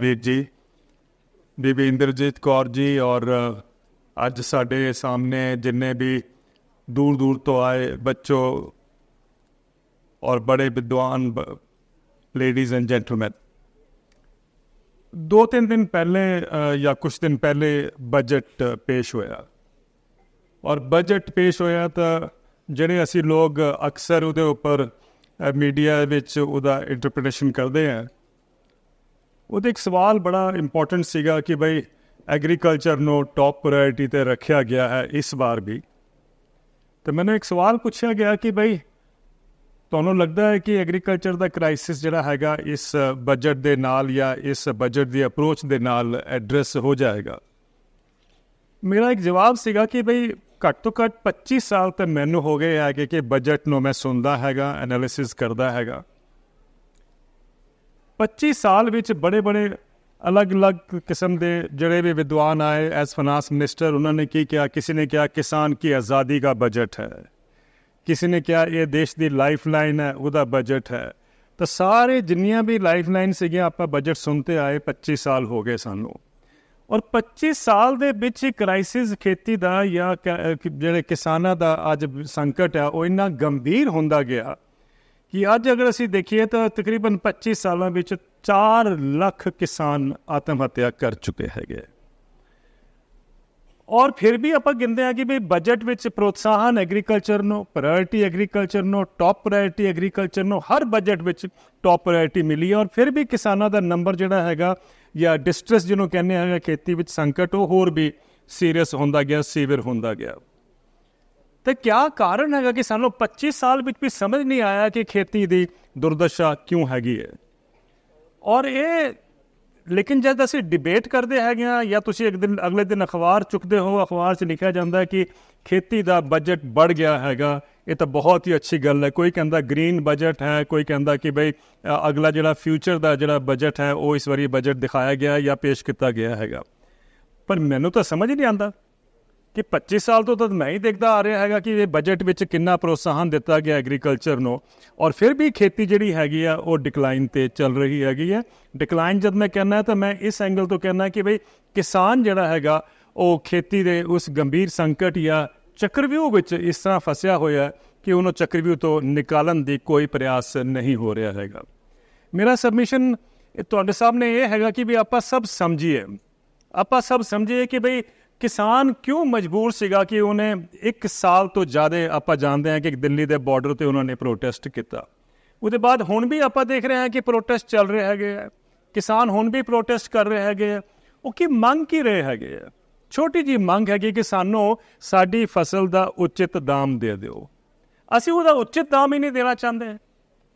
ਵੀਰ ਜੀ ਇੰਦਰਜੀਤ ਕੌਰ ਜੀ ਔਰ ਅੱਜ ਸਾਡੇ ਸਾਹਮਣੇ ਜਿੰਨੇ ਵੀ ਦੂਰ ਦੂਰ ਤੋਂ ਆਏ ਬੱਚੋ ਔਰ ਬੜੇ ਵਿਦਵਾਨ ਲੇਡੀਜ਼ ਐਂਡ ਜੈਂਟਲਮੈਨ ਦੋ ਤਿੰਨ ਦਿਨ ਪਹਿਲੇ ਜਾਂ ਕੁਝ ਦਿਨ ਪਹਿਲੇ ਬਜਟ ਪੇਸ਼ ਹੋਇਆ ਔਰ ਬਜਟ ਪੇਸ਼ ਹੋਇਆ ਤਾਂ ਜਿਹੜੇ ਅਸੀਂ ਲੋਕ ਅਕਸਰ ਉਹਦੇ ਉੱਪਰ ਮੀਡੀਆ ਵਿੱਚ ਉਹਦਾ ਇੰਟਰਪ੍ਰੀਟੇਸ਼ਨ ਕਰਦੇ ਆ ਉਹਦੇ ਇੱਕ ਸਵਾਲ ਬੜਾ ਇੰਪੋਰਟੈਂਟ ਸੀਗਾ ਕਿ ਭਾਈ ਐਗਰੀਕਲਚਰ ਨੂੰ ਟੌਪ ਪ੍ਰਾਇੋਰਟੀ ਤੇ ਰੱਖਿਆ ਗਿਆ ਹੈ ਇਸ ਵਾਰ ਵੀ ਤੇ ਮੈਨੂੰ ਇੱਕ ਸਵਾਲ ਪੁੱਛਿਆ ਗਿਆ ਕਿ ਭਾਈ ਤੁਹਾਨੂੰ ਲੱਗਦਾ ਹੈ ਕਿ ਐਗਰੀਕਲਚਰ ਦਾ ਕ੍ਰਾਈਸਿਸ ਜਿਹੜਾ ਹੈਗਾ ਇਸ ਬਜਟ ਦੇ ਨਾਲ ਜਾਂ ਇਸ ਬਜਟ ਦੀ ਅਪਰੋਚ ਦੇ ਨਾਲ ਐਡਰੈਸ ਹੋ ਜਾਏਗਾ ਮੇਰਾ ਇੱਕ ਜਵਾਬ ਸੀਗਾ ਕਿ ਭਈ ਘੱਟ ਤੋਂ ਘੱਟ 25 ਸਾਲ ਤੇ ਮੈਨੂੰ ਹੋ ਗਏ ਆ ਕਿ ਬਜਟ ਨੂੰ ਮੈਂ ਸੁਣਦਾ ਹੈਗਾ ਐਨਾਲਿਸਿਸ ਕਰਦਾ ਹੈਗਾ 25 ਸਾਲ ਵਿੱਚ ਬੜੇ-ਬੜੇ ਅਲੱਗ-ਅਲੱਗ ਕਿਸਮ ਦੇ ਜਿਹੜੇ ਵੀ ਵਿਦਵਾਨ ਆਏ ਐਸ ਫਾਈਨਾਂਸ ਮਿਨਿਸਟਰ ਉਹਨਾਂ ਨੇ ਕੀ ਕਿਹਾ ਕਿਸੇ ਨੇ ਕਿਹਾ ਕਿਸਾਨ ਕੀ ਆਜ਼ਾਦੀ ਦਾ ਬਜਟ ਹੈ ਕਿਸੇ ਨੇ ਕਿਹਾ ਇਹ ਦੇਸ਼ ਦੀ ਲਾਈਫਲਾਈਨ ਹੈ ਉਹਦਾ ਬਜਟ ਹੈ ਤਾਂ ਸਾਰੇ ਜਿੰਨੀਆਂ ਵੀ ਲਾਈਫਲਾਈਨ ਸੀਗੀਆਂ ਆਪਾਂ ਬਜਟ ਸੁਣਤੇ ਆਏ 25 ਸਾਲ ਹੋ ਗਏ ਸਾਨੂੰ ਔਰ 25 ਸਾਲ ਦੇ ਵਿੱਚ ਇੱਕ ਕ੍ਰਾਈਸਿਸ ਖੇਤੀ ਦਾ ਜਾਂ ਜਿਹੜੇ ਕਿਸਾਨਾਂ ਦਾ ਅੱਜ ਸੰਕਟ ਹੈ ਉਹ ਇੰਨਾ ਗੰਭੀਰ ਹੁੰਦਾ ਗਿਆ ਕਿ ਅੱਜ ਅਗਰ ਅਸੀਂ ਦੇਖੀਏ ਤਾਂ ਤਕਰੀਬਨ 25 ਸਾਲਾਂ ਵਿੱਚ 4 ਲੱਖ ਕਿਸਾਨ ਆਤਮ ਹੱਤਿਆ ਕਰ ਚੁੱਕੇ ਹੈਗੇ ਔਰ ਫਿਰ ਵੀ ਆਪਾਂ ਗਿੰਦੇ ਆ ਕਿ ਵੀ ਬਜਟ ਵਿੱਚ ਪ੍ਰੋਤਸਾਹਨ ਐਗਰੀਕਲਚਰ ਨੂੰ ਪ੍ਰਾਇੋਰਟੀ ਐਗਰੀਕਲਚਰ ਨੂੰ ਟਾਪ ਪ੍ਰਾਇੋਰਟੀ ਐਗਰੀਕਲਚਰ ਨੂੰ ਹਰ ਬਜਟ ਵਿੱਚ ਟਾਪ ਪ੍ਰਾਇੋਰਟੀ ਮਿਲੀ ਔਰ ਫਿਰ ਵੀ ਕਿਸਾਨਾਂ ਦਾ ਨੰਬਰ ਜਿਹੜਾ ਹੈਗਾ ਜਾਂ ਡਿਸਟ੍ਰੈਸ ਜਿਹਨੂੰ ਕਹਿੰਦੇ ਆ ਖੇਤੀ ਵਿੱਚ ਸੰਕਟ ਉਹ ਹੋਰ ਵੀ ਸੀਰੀਅਸ ਹੁੰਦਾ ਗਿਆ ਸੀਵਰ ਹੁੰਦਾ ਗਿਆ ਤੇ ਕਿਆ ਕਾਰਨ ਹੈਗਾ ਕਿ ਸਾਨੂੰ 25 ਸਾਲ ਵਿੱਚ ਵੀ ਸਮਝ ਨਹੀਂ ਆਇਆ ਕਿ ਖੇਤੀ ਦੀ ਦੁਰਦਸ਼ਾ ਕਿਉਂ ਹੈਗੀ ਹੈ ਔਰ ਇਹ ਲੇਕਿਨ ਜਦ ਅਸੀਂ ਡਿਬੇਟ ਕਰਦੇ ਹੈਗੇ ਆ ਜਾਂ ਤੁਸੀਂ ਇੱਕ ਦਿਨ ਅਗਲੇ ਦਿਨ ਅਖਬਾਰ ਚੁੱਕਦੇ ਹੋ ਅਖਬਾਰ 'ਚ ਲਿਖਿਆ ਜਾਂਦਾ ਕਿ ਖੇਤੀ ਦਾ ਬਜਟ ਵੱਧ ਗਿਆ ਹੈਗਾ ਇਹ ਤਾਂ ਬਹੁਤ ਹੀ ਅੱਛੀ ਗੱਲ ਹੈ ਕੋਈ ਕਹਿੰਦਾ ਗ੍ਰੀਨ ਬਜਟ ਹੈ ਕੋਈ ਕਹਿੰਦਾ ਕਿ ਭਈ ਅਗਲਾ ਜਿਹੜਾ ਫਿਊਚਰ ਦਾ ਜਿਹੜਾ ਬਜਟ ਹੈ ਉਹ ਇਸ ਵਾਰੀ ਬਜਟ ਦਿਖਾਇਆ ਗਿਆ ਜਾਂ ਪੇਸ਼ ਕੀਤਾ ਗਿਆ ਹੈਗਾ ਪਰ ਮੈਨੂੰ ਤਾਂ ਸਮਝ ਨਹੀਂ ਆਂਦਾ ਕਿ 25 ਸਾਲ ਤੋਂ ਤਾਂ ਮੈਂ ਹੀ ਦੇਖਦਾ ਆ ਰਿਹਾ ਹੈਗਾ ਕਿ ਇਹ ਬਜਟ ਵਿੱਚ ਕਿੰਨਾ ਪ੍ਰੋਤਸਾਹਨ ਦਿੱਤਾ ਗਿਆ ਐਗਰੀਕਲਚਰ ਨੂੰ ਔਰ ਫਿਰ ਵੀ ਖੇਤੀ ਜਿਹੜੀ ਹੈਗੀ ਆ ਉਹ ਡਿਕਲਾਈਨ ਤੇ ਚੱਲ ਰਹੀ ਹੈਗੀ ਆ ਡਿਕਲਾਈਨ ਜਦ ਮੈਂ ਕਹਿੰਦਾ ਤਾਂ ਮੈਂ ਇਸ ਐਂਗਲ ਤੋਂ ਕਹਿੰਦਾ ਕਿ ਭਈ ਕਿਸਾਨ ਜਿਹੜਾ ਹੈਗਾ ਉਹ ਖੇਤੀ ਦੇ ਉਸ ਗੰਭੀਰ ਸੰਕਟ ਜਾਂ ਚੱਕਰਵਿਊ ਵਿੱਚ ਇਸ ਤਰ੍ਹਾਂ ਫਸਿਆ ਹੋਇਆ ਕਿ ਉਹਨੂੰ ਚੱਕਰਵਿਊ ਤੋਂ ਨਿਕਾਲਣ ਦੀ ਕੋਈ ਪ੍ਰਯਾਸ ਨਹੀਂ ਹੋ ਰਿਹਾ ਹੈਗਾ ਮੇਰਾ ਸਬਮਿਸ਼ਨ ਤੁਹਾਡੇ ਸਾਹਮਣੇ ਇਹ ਹੈਗਾ ਕਿ ਵੀ ਆਪਾਂ ਸਭ ਸਮਝੀਏ ਆਪਾਂ ਸਭ ਸਮਝੀਏ ਕਿ ਭਈ ਕਿਸਾਨ ਕਿਉਂ ਮਜਬੂਰ ਸੀਗਾ ਕਿ ਉਹਨੇ 1 ਸਾਲ ਤੋਂ ਜ਼ਿਆਦਾ ਆਪਾਂ ਜਾਣਦੇ ਹਾਂ ਕਿ ਦਿੱਲੀ ਦੇ ਬਾਰਡਰ ਤੇ ਉਹਨਾਂ ਨੇ ਪ੍ਰੋਟੈਸਟ ਕੀਤਾ ਉਹਦੇ ਬਾਅਦ ਹੁਣ ਵੀ ਆਪਾਂ ਦੇਖ ਰਹੇ ਹਾਂ ਕਿ ਪ੍ਰੋਟੈਸਟ ਚੱਲ ਰਹੇ ਹੈਗੇ ਕਿਸਾਨ ਹੁਣ ਵੀ ਪ੍ਰੋਟੈਸਟ ਕਰ ਰਹੇ ਹੈਗੇ ਉਹ ਕੀ ਮੰਗ ਕੀ ਰਹੇ ਹੈਗੇ ਛੋਟੀ ਜੀ ਮੰਗ ਹੈਗੀ ਕਿ ਸਾਨੂੰ ਸਾਡੀ ਫਸਲ ਦਾ ਉਚਿਤ ਦਾਮ ਦੇ ਦਿਓ ਅਸੀਂ ਉਹਦਾ ਉਚਿਤ ਦਾਮ ਹੀ ਨਹੀਂ ਦੇਣਾ ਚਾਹੁੰਦੇ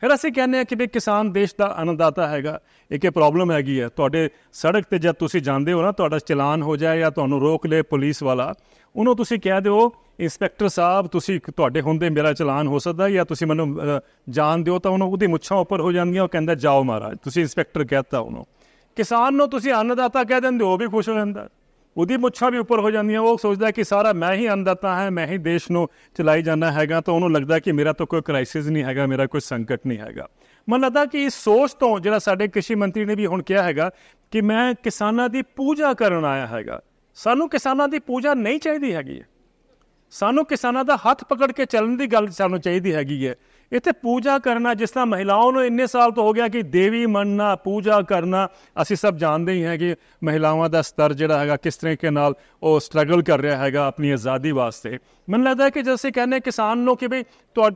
ਫਿਰ ਅਸੀਂ ਕਹਿੰਦੇ ਆ ਕਿ ਵੀ ਕਿਸਾਨ ਦੇਸ਼ ਦਾ ਅਨੰਦਾਤਾ ਹੈਗਾ ਇੱਕ ਇਹ ਪ੍ਰੋਬਲਮ ਹੈਗੀ ਹੈ ਤੁਹਾਡੇ ਸੜਕ ਤੇ ਜਦ ਤੁਸੀਂ ਜਾਂਦੇ ਹੋ ਨਾ ਤੁਹਾਡਾ ਚਲਾਨ ਹੋ ਜਾਏ ਜਾਂ ਤੁਹਾਨੂੰ ਰੋਕ ਲੇ ਪੁਲਿਸ ਵਾਲਾ ਉਹਨੂੰ ਤੁਸੀਂ ਕਹਿ ਦਿਓ ਇੰਸਪੈਕਟਰ ਸਾਹਿਬ ਤੁਸੀਂ ਤੁਹਾਡੇ ਹੁੰਦੇ ਮੇਰਾ ਚਲਾਨ ਹੋ ਸਕਦਾ ਜਾਂ ਤੁਸੀਂ ਮੈਨੂੰ ਜਾਣ ਦਿਓ ਤਾਂ ਉਹਨੂੰ ਉਹਦੀ ਮੁੱਛਾਂ ਉੱਪਰ ਹੋ ਜਾਂਦੀਆਂ ਉਹ ਕਹਿੰਦਾ ਜਾਓ ਮਹਾਰਾਜ ਤੁਸੀਂ ਇੰਸਪੈਕਟਰ ਕਹਤਾ ਉਹਨੂੰ ਕਿਸਾਨ ਨੂੰ ਤੁਸੀਂ ਅੰਨਦਾਤਾ ਕਹਿ ਦਿੰਦੇ ਹੋ ਵੀ ਖੁਸ਼ ਹੋ ਜਾਂਦਾ ਉਹਦੀ ਮੁੱਛਾਂ ਵੀ ਉੱਪਰ ਹੋ ਜਾਂਦੀਆਂ ਉਹ ਸੋਚਦਾ ਕਿ ਸਾਰਾ ਮੈਂ ਹੀ ਅੰਦਰਤਾ ਹੈ ਮੈਂ ਹੀ ਦੇਸ਼ ਨੂੰ ਚਲਾਈ ਜਾਣਾ ਹੈਗਾ ਤਾਂ ਉਹਨੂੰ ਲੱਗਦਾ ਕਿ ਮੇਰਾ ਤਾਂ ਕੋਈ ਕ੍ਰਾਈਸਿਸ ਨਹੀਂ ਹੈਗਾ ਮੇਰਾ ਕੋਈ ਸੰਕਟ ਨਹੀਂ ਹੈਗਾ ਮਨ ਲੱਗਦਾ ਕਿ ਇਸ ਸੋਚ ਤੋਂ ਜਿਹੜਾ ਸਾਡੇ ਕ੍ਰਿਸ਼ੀ ਮੰਤਰੀ ਨੇ ਵੀ ਹੁਣ ਕਿਹਾ ਹੈਗਾ ਕਿ ਮੈਂ ਕਿਸਾਨਾਂ ਦੀ ਪੂਜਾ ਕਰਨ ਆਇਆ ਹੈਗਾ ਸਾਨੂੰ ਕਿਸਾਨਾਂ ਦੀ ਪੂਜਾ ਨਹੀਂ ਚਾਹੀਦੀ ਹੈਗੀ ਸਾਨੂੰ ਕਿਸਾਨਾਂ ਦਾ ਹੱਥ ਪਕੜ ਕੇ ਚੱਲਣ ਦੀ ਗੱਲ ਸਾਨੂੰ ਚਾਹੀਦੀ ਹੈਗੀ ਹੈ ਇੱਥੇ ਪੂਜਾ ਕਰਨਾ ਜਿਸ ਤਰ੍ਹਾਂ ਮਹਿਲਾਵਾਂ ਨੂੰ ਇੰਨੇ ਸਾਲ ਤੋਂ ਹੋ ਗਿਆ ਕਿ ਦੇਵੀ ਮੰਨਣਾ ਪੂਜਾ ਕਰਨਾ ਅਸੀਂ ਸਭ ਜਾਣਦੇ ਹੀ ਹਾਂ ਕਿ ਮਹਿਲਾਵਾਂ ਦਾ ਸਤਰ ਜਿਹੜਾ ਹੈਗਾ ਕਿਸ ਤਰੀਕੇ ਨਾਲ ਉਹ ਸਟਰਗਲ ਕਰ ਰਿਹਾ ਹੈਗਾ ਆਪਣੀ ਆਜ਼ਾਦੀ ਵਾਸਤੇ ਮੈਨੂੰ ਲੱਗਦਾ ਹੈ ਕਿ ਜਿਵੇਂ ਕਹਿੰਦੇ ਕਿਸਾਨ ਨੂੰ ਕਿ ਵੀ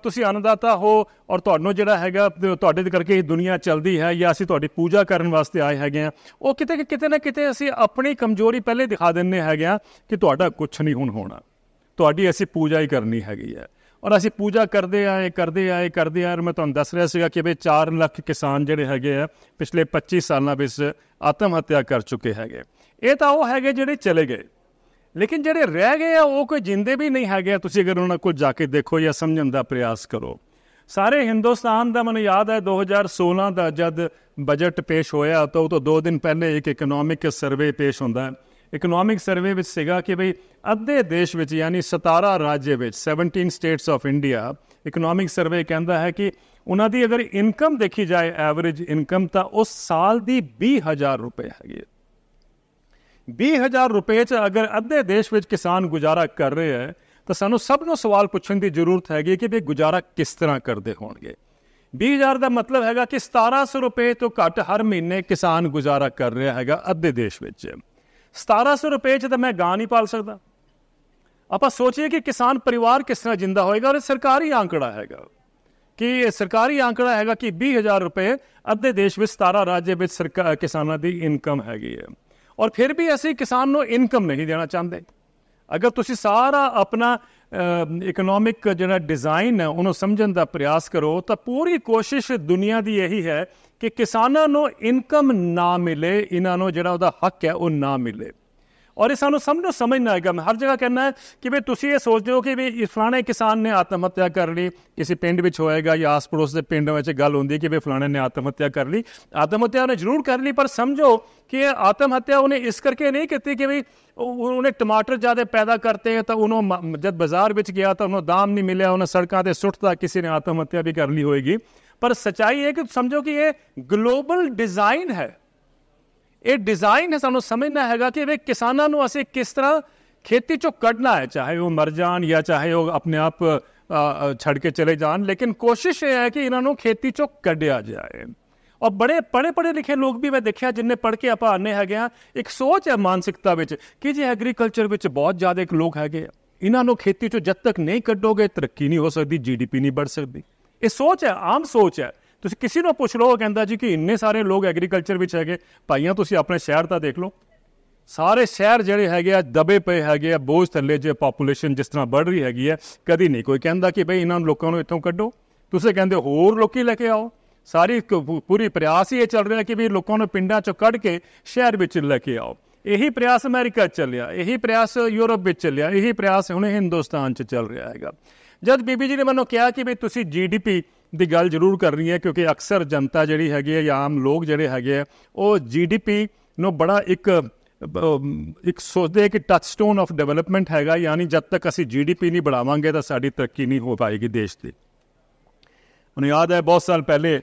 ਤੁਸੀਂ ਅਨਦਾਤਾ ਹੋ ਔਰ ਤੁਹਾਨੂੰ ਜਿਹੜਾ ਹੈਗਾ ਤੁਹਾਡੇ ਦੇ ਕਰਕੇ ਇਹ ਦੁਨੀਆ ਚੱਲਦੀ ਹੈ ਜਾਂ ਅਸੀਂ ਤੁਹਾਡੀ ਪੂਜਾ ਕਰਨ ਵਾਸਤੇ ਆਏ ਹੈਗੇ ਆ ਉਹ ਕਿਤੇ ਕਿਤੇ ਨਾ ਕਿਤੇ ਅਸੀਂ ਆਪਣੀ ਕਮਜ਼ੋਰੀ ਪਹਿਲੇ ਦਿਖਾ ਦਿੰਨੇ ਹੈਗੇ ਆ ਕਿ ਤੁਹਾਡਾ ਕੁਝ ਨਹੀਂ ਹੁਣ ਹੋਣਾ ਤੁਹਾਡੀ ਅਸੀਂ ਪੂਜਾ ਹੀ ਕਰਨੀ ਹੈਗੀ ਆ ਔਰ ਅਸੀਂ ਪੂਜਾ ਕਰਦੇ ਆਏ ਕਰਦੇ ਆਏ ਕਰਦੇ ਆਏ ਮੈਂ ਤੁਹਾਨੂੰ ਦੱਸ ਰਿਹਾ ਸੀਗਾ ਕਿ ਬਈ 4 ਲੱਖ ਕਿਸਾਨ ਜਿਹੜੇ ਹੈਗੇ ਆ ਪਿਛਲੇ 25 ਸਾਲਾਂ ਵਿੱਚ ਆਤਮ ਹੱਤਿਆ ਕਰ ਚੁੱਕੇ ਹੈਗੇ ਇਹ ਤਾਂ ਉਹ ਹੈਗੇ ਜਿਹੜੇ ਚਲੇ ਗਏ ਲੇਕਿਨ ਜਿਹੜੇ ਰਹਿ ਗਏ ਆ ਉਹ ਕੋਈ ਜਿੰਦੇ ਵੀ ਨਹੀਂ ਹੈਗੇ ਤੁਸੀਂ ਅਗਰ ਉਹਨਾਂ ਕੋਲ ਜਾ ਕੇ ਦੇਖੋ ਜਾਂ ਸਮਝਣ ਦਾ ਪ੍ਰਯਾਸ ਕਰੋ ਸਾਰੇ ਹਿੰਦੁਸਤਾਨ ਦਾ ਮਨ ਯਾਦ ਹੈ 2016 ਦਾ ਜਦ ਬਜਟ ਪੇਸ਼ ਹੋਇਆ ਤਾਂ ਉਹ ਤੋਂ 2 ਦਿਨ ਪਹਿਲੇ ਇੱਕ ਇਕਨੋਮਿਕ ਸਰਵੇ ਪੇਸ਼ ਹੁੰਦਾ ਹੈ ਇਕਨੋਮਿਕ ਸਰਵੇ ਵਿੱਚ ਸੀਗਾ ਕਿ ਭਈ ਅੱਧੇ ਦੇਸ਼ ਵਿੱਚ ਯਾਨੀ 17 ਰਾਜ ਵਿੱਚ 17 states of India economic survey ਕਹਿੰਦਾ ਹੈ ਕਿ ਉਹਨਾਂ ਦੀ ਅਗਰ ਇਨਕਮ ਦੇਖੀ ਜਾਏ ਐਵਰੇਜ ਇਨਕਮ ਤਾਂ ਉਸ ਸਾਲ ਦੀ 20000 ਰੁਪਏ ਹੈਗੀ 20000 ਰੁਪਏ 'ਚ ਅਗਰ ਅੱਧੇ ਦੇਸ਼ ਵਿੱਚ ਕਿਸਾਨ ਗੁਜ਼ਾਰਾ ਕਰ ਰਿਹਾ ਹੈ ਤਾਂ ਸਾਨੂੰ ਸਭ ਨੂੰ ਸਵਾਲ ਪੁੱਛਣ ਦੀ ਜ਼ਰੂਰਤ ਹੈਗੀ ਕਿ ਵੀ ਗੁਜ਼ਾਰਾ ਕਿਸ ਤਰ੍ਹਾਂ ਕਰਦੇ ਹੋਣਗੇ 20000 ਦਾ ਮਤਲਬ ਹੈਗਾ ਕਿ 1700 ਰੁਪਏ ਤੋਂ ਘੱਟ ਹਰ ਮਹੀਨੇ ਕਿਸਾਨ ਗੁਜ਼ਾਰਾ ਕਰ ਰਿਹਾ ਹੈਗਾ ਅੱਧੇ ਦੇਸ਼ ਵਿੱਚ 1700 ਰੁਪਏ 'ਚ ਤਾਂ ਮੈਂ ਗਾਂ ਨਹੀਂ ਪਾਲ ਸਕਦਾ ਆਪਾਂ ਸੋਚੀਏ ਕਿ ਕਿਸਾਨ ਪਰਿਵਾਰ ਕਿਸ ਤਰ੍ਹਾਂ ਜਿੰਦਾ ਹੋਏਗਾ ਔਰ ਸਰਕਾਰੀ ਆંકੜਾ ਹੈਗਾ ਕਿ ਇਹ ਸਰਕਾਰੀ ਆંકੜਾ ਹੈਗਾ ਕਿ 20000 ਰੁਪਏ ਅੱਧੇ ਦੇਸ਼ ਵਿੱਚ 17 ਰਾਜ ਵਿੱਚ ਸਰਕਾਰ ਕਿਸਾਨਾਂ ਦੀ ਇਨਕਮ ਹੈਗੀ ਹੈ ਔਰ ਫਿਰ ਵੀ ਅਸੀਂ ਕਿਸਾਨ ਨੂੰ ਇਨਕਮ ਨਹੀਂ ਦੇਣਾ ਚਾਹੁੰਦੇ ਅਗਰ ਤੁਸੀਂ ਸਾਰਾ ਆਪਣਾ ਇਕਨੋਮਿਕ ਜਿਹੜਾ ਡਿਜ਼ਾਈਨ ਹੈ ਉਹਨੂੰ ਸਮਝਣ ਦਾ ਪ੍ਰਯਾਸ ਕਰੋ ਤਾਂ ਪੂਰੀ ਕੋਸ਼ਿਸ਼ ਦੁਨੀਆ ਦੀ ਇਹੀ ਹੈ ਕਿ ਕਿਸਾਨਾਂ ਨੂੰ ਇਨਕਮ ਨਾ ਮਿਲੇ ਇਹਨਾਂ ਨੂੰ ਜਿਹੜਾ ਉਹਦਾ ਹੱਕ ਹੈ ਉਹ ਨਾ ਮਿਲੇ ਔਰ ਇਹ ਸਾਨੂੰ ਸਭ ਨੂੰ ਸਮਝ ਨਾ ਆਏਗਾ ਮੈਂ ਹਰ ਜਗ੍ਹਾ ਕਹਿੰਦਾ ਹੈ ਕਿ ਵੀ ਤੁਸੀਂ ਇਹ ਸੋਚਦੇ ਹੋ ਕਿ ਵੀ ਫਲਾਣੇ ਕਿਸਾਨ ਨੇ ਆਤਮ ਹੱਤਿਆ ਕਰ ਲਈ ਕਿਸੇ ਪਿੰਡ ਵਿੱਚ ਹੋਏਗਾ ਜਾਂ ਆਸ ਪੜੋਸ ਦੇ ਪਿੰਡ ਵਿੱਚ ਗੱਲ ਹੁੰਦੀ ਕਿ ਵੀ ਫਲਾਣੇ ਨੇ ਆਤਮ ਹੱਤਿਆ ਕਰ ਲਈ ਆਤਮ ਹੱਤਿਆ ਉਹਨੇ ਜ਼ਰੂਰ ਕਰ ਲਈ ਪਰ ਸਮਝੋ ਕਿ ਆਤਮ ਹੱਤਿਆ ਉਹਨੇ ਇਸ ਕਰਕੇ ਨਹੀਂ ਕੀਤੀ ਕਿ ਵੀ ਉਹਨੇ ਟਮਾਟਰ ਜ਼ਿਆਦਾ ਪੈਦਾ ਕਰਤੇ ਤਾਂ ਉਹਨੂੰ ਜਦ ਬਾਜ਼ਾਰ ਵਿੱਚ ਗਿਆ ਤਾਂ ਉਹਨੂੰ ਦਾਮ ਨਹੀਂ ਮਿਲਿਆ ਉਹਨੇ ਸੜਕਾਂ ਤੇ ਸੁੱਟਦਾ ਕਿਸੇ ਨੇ ਆਤਮ ਹੱਤਿਆ ਵੀ ਕਰ ਲਈ ਹੋਏਗੀ ਪਰ ਸਚਾਈ ਇਹ ਕਿ ਸਮਝੋ ਕਿ ਇਹ ਗਲੋਬਲ ਡਿਜ਼ਾਈਨ ਹੈ ਇਹ ਡਿਜ਼ਾਈਨ ਹੈ ਸਾਨੂੰ ਸਮਝਣਾ ਹੈਗਾ ਕਿ ਵੇ ਕਿਸਾਨਾਂ ਨੂੰ ਅਸੀਂ ਕਿਸ ਤਰ੍ਹਾਂ ਖੇਤੀ ਚੋਂ ਕੱਢਣਾ ਹੈ ਚਾਹੇ ਉਹ ਮਰ ਜਾਣ ਜਾਂ ਚਾਹੇ ਉਹ ਆਪਣੇ ਆਪ ਛੱਡ ਕੇ ਚਲੇ ਜਾਣ ਲੇਕਿਨ ਕੋਸ਼ਿਸ਼ ਇਹ ਹੈ ਕਿ ਇਹਨਾਂ ਨੂੰ ਖੇਤੀ ਚੋਂ ਕੱਢਿਆ ਜਾਏ ਔਰ ਬੜੇ ਪੜੇ ਪੜੇ ਲਿਖੇ ਲੋਕ ਵੀ ਮੈਂ ਦੇਖਿਆ ਜਿੰਨੇ ਪੜ ਕੇ ਆਪਾਂ ਆਨੇ ਹੈਗੇ ਆ ਇੱਕ ਸੋਚ ਹੈ ਮਾਨਸਿਕਤਾ ਵਿੱਚ ਕਿ ਜੇ ਐਗਰੀਕਲਚਰ ਵਿੱਚ ਬਹੁਤ ਜ਼ਿਆਦਾ ਇੱਕ ਲੋਕ ਹੈਗੇ ਇਹਨਾਂ ਨੂੰ ਖੇਤੀ ਚੋਂ ਜਦ ਤੱਕ ਨਹੀਂ ਕੱਢੋਗੇ ਤਰੱਕੀ ਨਹੀਂ ਹੋ ਸਕਦੀ ਜੀਡੀਪੀ ਨਹੀਂ ਵੱਧ ਸਕਦੀ ਇਹ ਸੋਚ ਹੈ ਆਮ ਸੋਚ ਹੈ ਤੁਸੀਂ ਕਿਸੇ ਨੂੰ ਪੁੱਛ ਲਓ ਉਹ ਕਹਿੰਦਾ ਜੀ ਕਿ ਇੰਨੇ ਸਾਰੇ ਲੋਕ ਐਗਰੀਕਲਚਰ ਵਿੱਚ ਹੈਗੇ ਭਾਈਆਂ ਤੁਸੀਂ ਆਪਣੇ ਸ਼ਹਿਰ ਤਾਂ ਦੇਖ ਲਓ ਸਾਰੇ ਸ਼ਹਿਰ ਜਿਹੜੇ ਹੈਗੇ ਆ ਦਬੇ ਪਏ ਹੈਗੇ ਆ ਬੋਝ ਥੱਲੇ ਜੇ ਪੋਪੂਲੇਸ਼ਨ ਜਿਸ ਤਰ੍ਹਾਂ ਵੱਧ ਰਹੀ ਹੈਗੀ ਹੈ ਕਦੀ ਨਹੀਂ ਕੋਈ ਕਹਿੰਦਾ ਕਿ ਭਈ ਇਹਨਾਂ ਲੋਕਾਂ ਨੂੰ ਇੱਥੋਂ ਕੱਢੋ ਤੁਸੀਂ ਕਹਿੰਦੇ ਹੋਰ ਲੋਕੀ ਲੈ ਕੇ ਆਓ ਸਾਰੀ ਪੂਰੀ ਪ੍ਰਯਾਸ ਹੀ ਇਹ ਚੱਲ ਰਿਹਾ ਕਿ ਵੀ ਲੋਕਾਂ ਨੂੰ ਪਿੰਡਾਂ ਚੋਂ ਕੱਢ ਕੇ ਸ਼ਹਿਰ ਵਿੱਚ ਲੈ ਕੇ ਆਓ ਇਹੀ ਪ੍ਰਯਾਸ ਅਮਰੀਕਾ ਚੱਲਿਆ ਇਹੀ ਪ੍ਰਯਾਸ ਯੂਰਪ ਵਿੱਚ ਚੱਲਿਆ ਇਹੀ ਪ੍ਰਯਾਸ ਹੁਣ ਹਿੰਦੁਸਤਾਨ 'ਚ ਚੱਲ ਰਿਹਾ ਹੈਗਾ ਜਦ ਬੀਬੀ ਜੀ ਨੇ ਮੈਨੂੰ ਕਿਹਾ ਕਿ ਵੀ ਤੁਸੀਂ ਜੀਡੀਪੀ ਦੀ ਗੱਲ ਜ਼ਰੂਰ ਕਰਨੀ ਹੈ ਕਿਉਂਕਿ ਅਕਸਰ ਜਨਤਾ ਜਿਹੜੀ ਹੈਗੀ ਹੈ ਜਾਂ ਆਮ ਲੋਕ ਜਿਹੜੇ ਹੈਗੇ ਆ ਉਹ ਜੀਡੀਪੀ ਨੂੰ ਬੜਾ ਇੱਕ ਇੱਕ ਸੋਚਦੇ ਕਿ ਟੱਚ ਸਟੋਨ ਆਫ ਡਿਵੈਲਪਮੈਂਟ ਹੈਗਾ ਯਾਨੀ ਜਦ ਤੱਕ ਅਸੀਂ ਜੀਡੀਪੀ ਨਹੀਂ ਬੜਾਵਾਂਗੇ ਤਾਂ ਸਾਡੀ ਤਰੱਕੀ ਨਹੀਂ ਹੋ ਪਾਏਗੀ ਦੇਸ਼ ਦੀ ਮੈਨੂੰ ਯਾਦ ਹੈ ਬਹੁਤ ਸਾਲ ਪਹਿਲੇ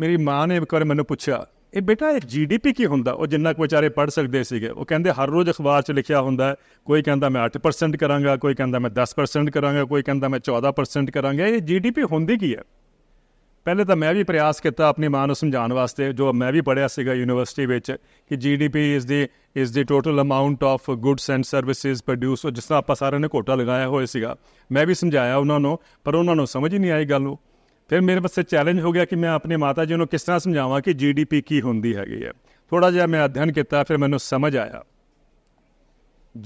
ਮੇਰੀ ਮਾਂ ਨੇ ਇੱਕ ਵਾਰ ਮੈਨੂੰ ਪੁੱਛਿਆ ਇਹ ਬੇਟਾ ਇਹ ਜੀਡੀਪੀ ਕੀ ਹੁੰਦਾ ਉਹ ਜਿੰਨਾ ਕੁ ਵਿਚਾਰੇ ਪੜ ਸਕਦੇ ਸੀਗੇ ਉਹ ਕਹਿੰਦੇ ਹਰ ਰੋਜ਼ ਅਖਬਾਰ 'ਚ ਲਿਖਿਆ ਹੁੰਦਾ ਕੋਈ ਕਹਿੰਦਾ ਮੈਂ 8% ਕਰਾਂਗਾ ਕੋਈ ਕਹਿੰਦਾ ਮੈਂ 10% ਕਰਾਂਗਾ ਕੋਈ ਕਹਿੰਦਾ ਮੈਂ 14% ਕਰਾਂਗਾ ਇਹ ਜੀਡੀਪੀ ਹੁੰਦੀ ਕੀ ਹੈ ਪਹਿਲੇ ਤਾਂ ਮੈਂ ਵੀ ਪ੍ਰਯਾਸ ਕੀਤਾ ਆਪਣੀ ਮਾਂ ਨੂੰ ਸਮਝਾਉਣ ਵਾਸਤੇ ਜੋ ਮੈਂ ਵੀ ਪੜਿਆ ਸੀਗਾ ਯੂਨੀਵਰਸਿਟੀ ਵਿੱਚ ਕਿ ਜੀਡੀਪੀ ਇਸ ਦੀ ਇਸ ਦੀ total amount of goods and services produce ਜਿਸ ਤਰ੍ਹਾਂ ਆਪਾਂ ਸਾਰਿਆਂ ਨੇ ਕੋਟਾ ਲਗਾਇਆ ਹੋਇਆ ਸੀਗਾ ਮੈਂ ਵੀ ਸਮਝਾਇਆ ਉਹਨਾਂ ਨੂੰ ਪਰ ਉਹਨਾਂ ਨੂੰ ਸਮਝ ਹੀ ਨਹੀਂ ਆਈ ਗੱਲ ਨੂੰ ਫਿਰ ਮੇਰੇ ਵਾਸਤੇ ਚੈਲੰਜ ਹੋ ਗਿਆ ਕਿ ਮੈਂ ਆਪਣੇ ਮਾਤਾ ਜੀ ਨੂੰ ਕਿਸ ਤਰ੍ਹਾਂ ਸਮਝਾਵਾਂ ਕਿ ਜੀਡੀਪੀ ਕੀ ਹੁੰਦੀ ਹੈਗੀ ਹੈ ਥੋੜਾ ਜਿਹਾ ਮੈਂ ਅਧਿਐਨ ਕੀਤਾ ਫਿਰ ਮੈਨੂੰ ਸਮਝ ਆਇਆ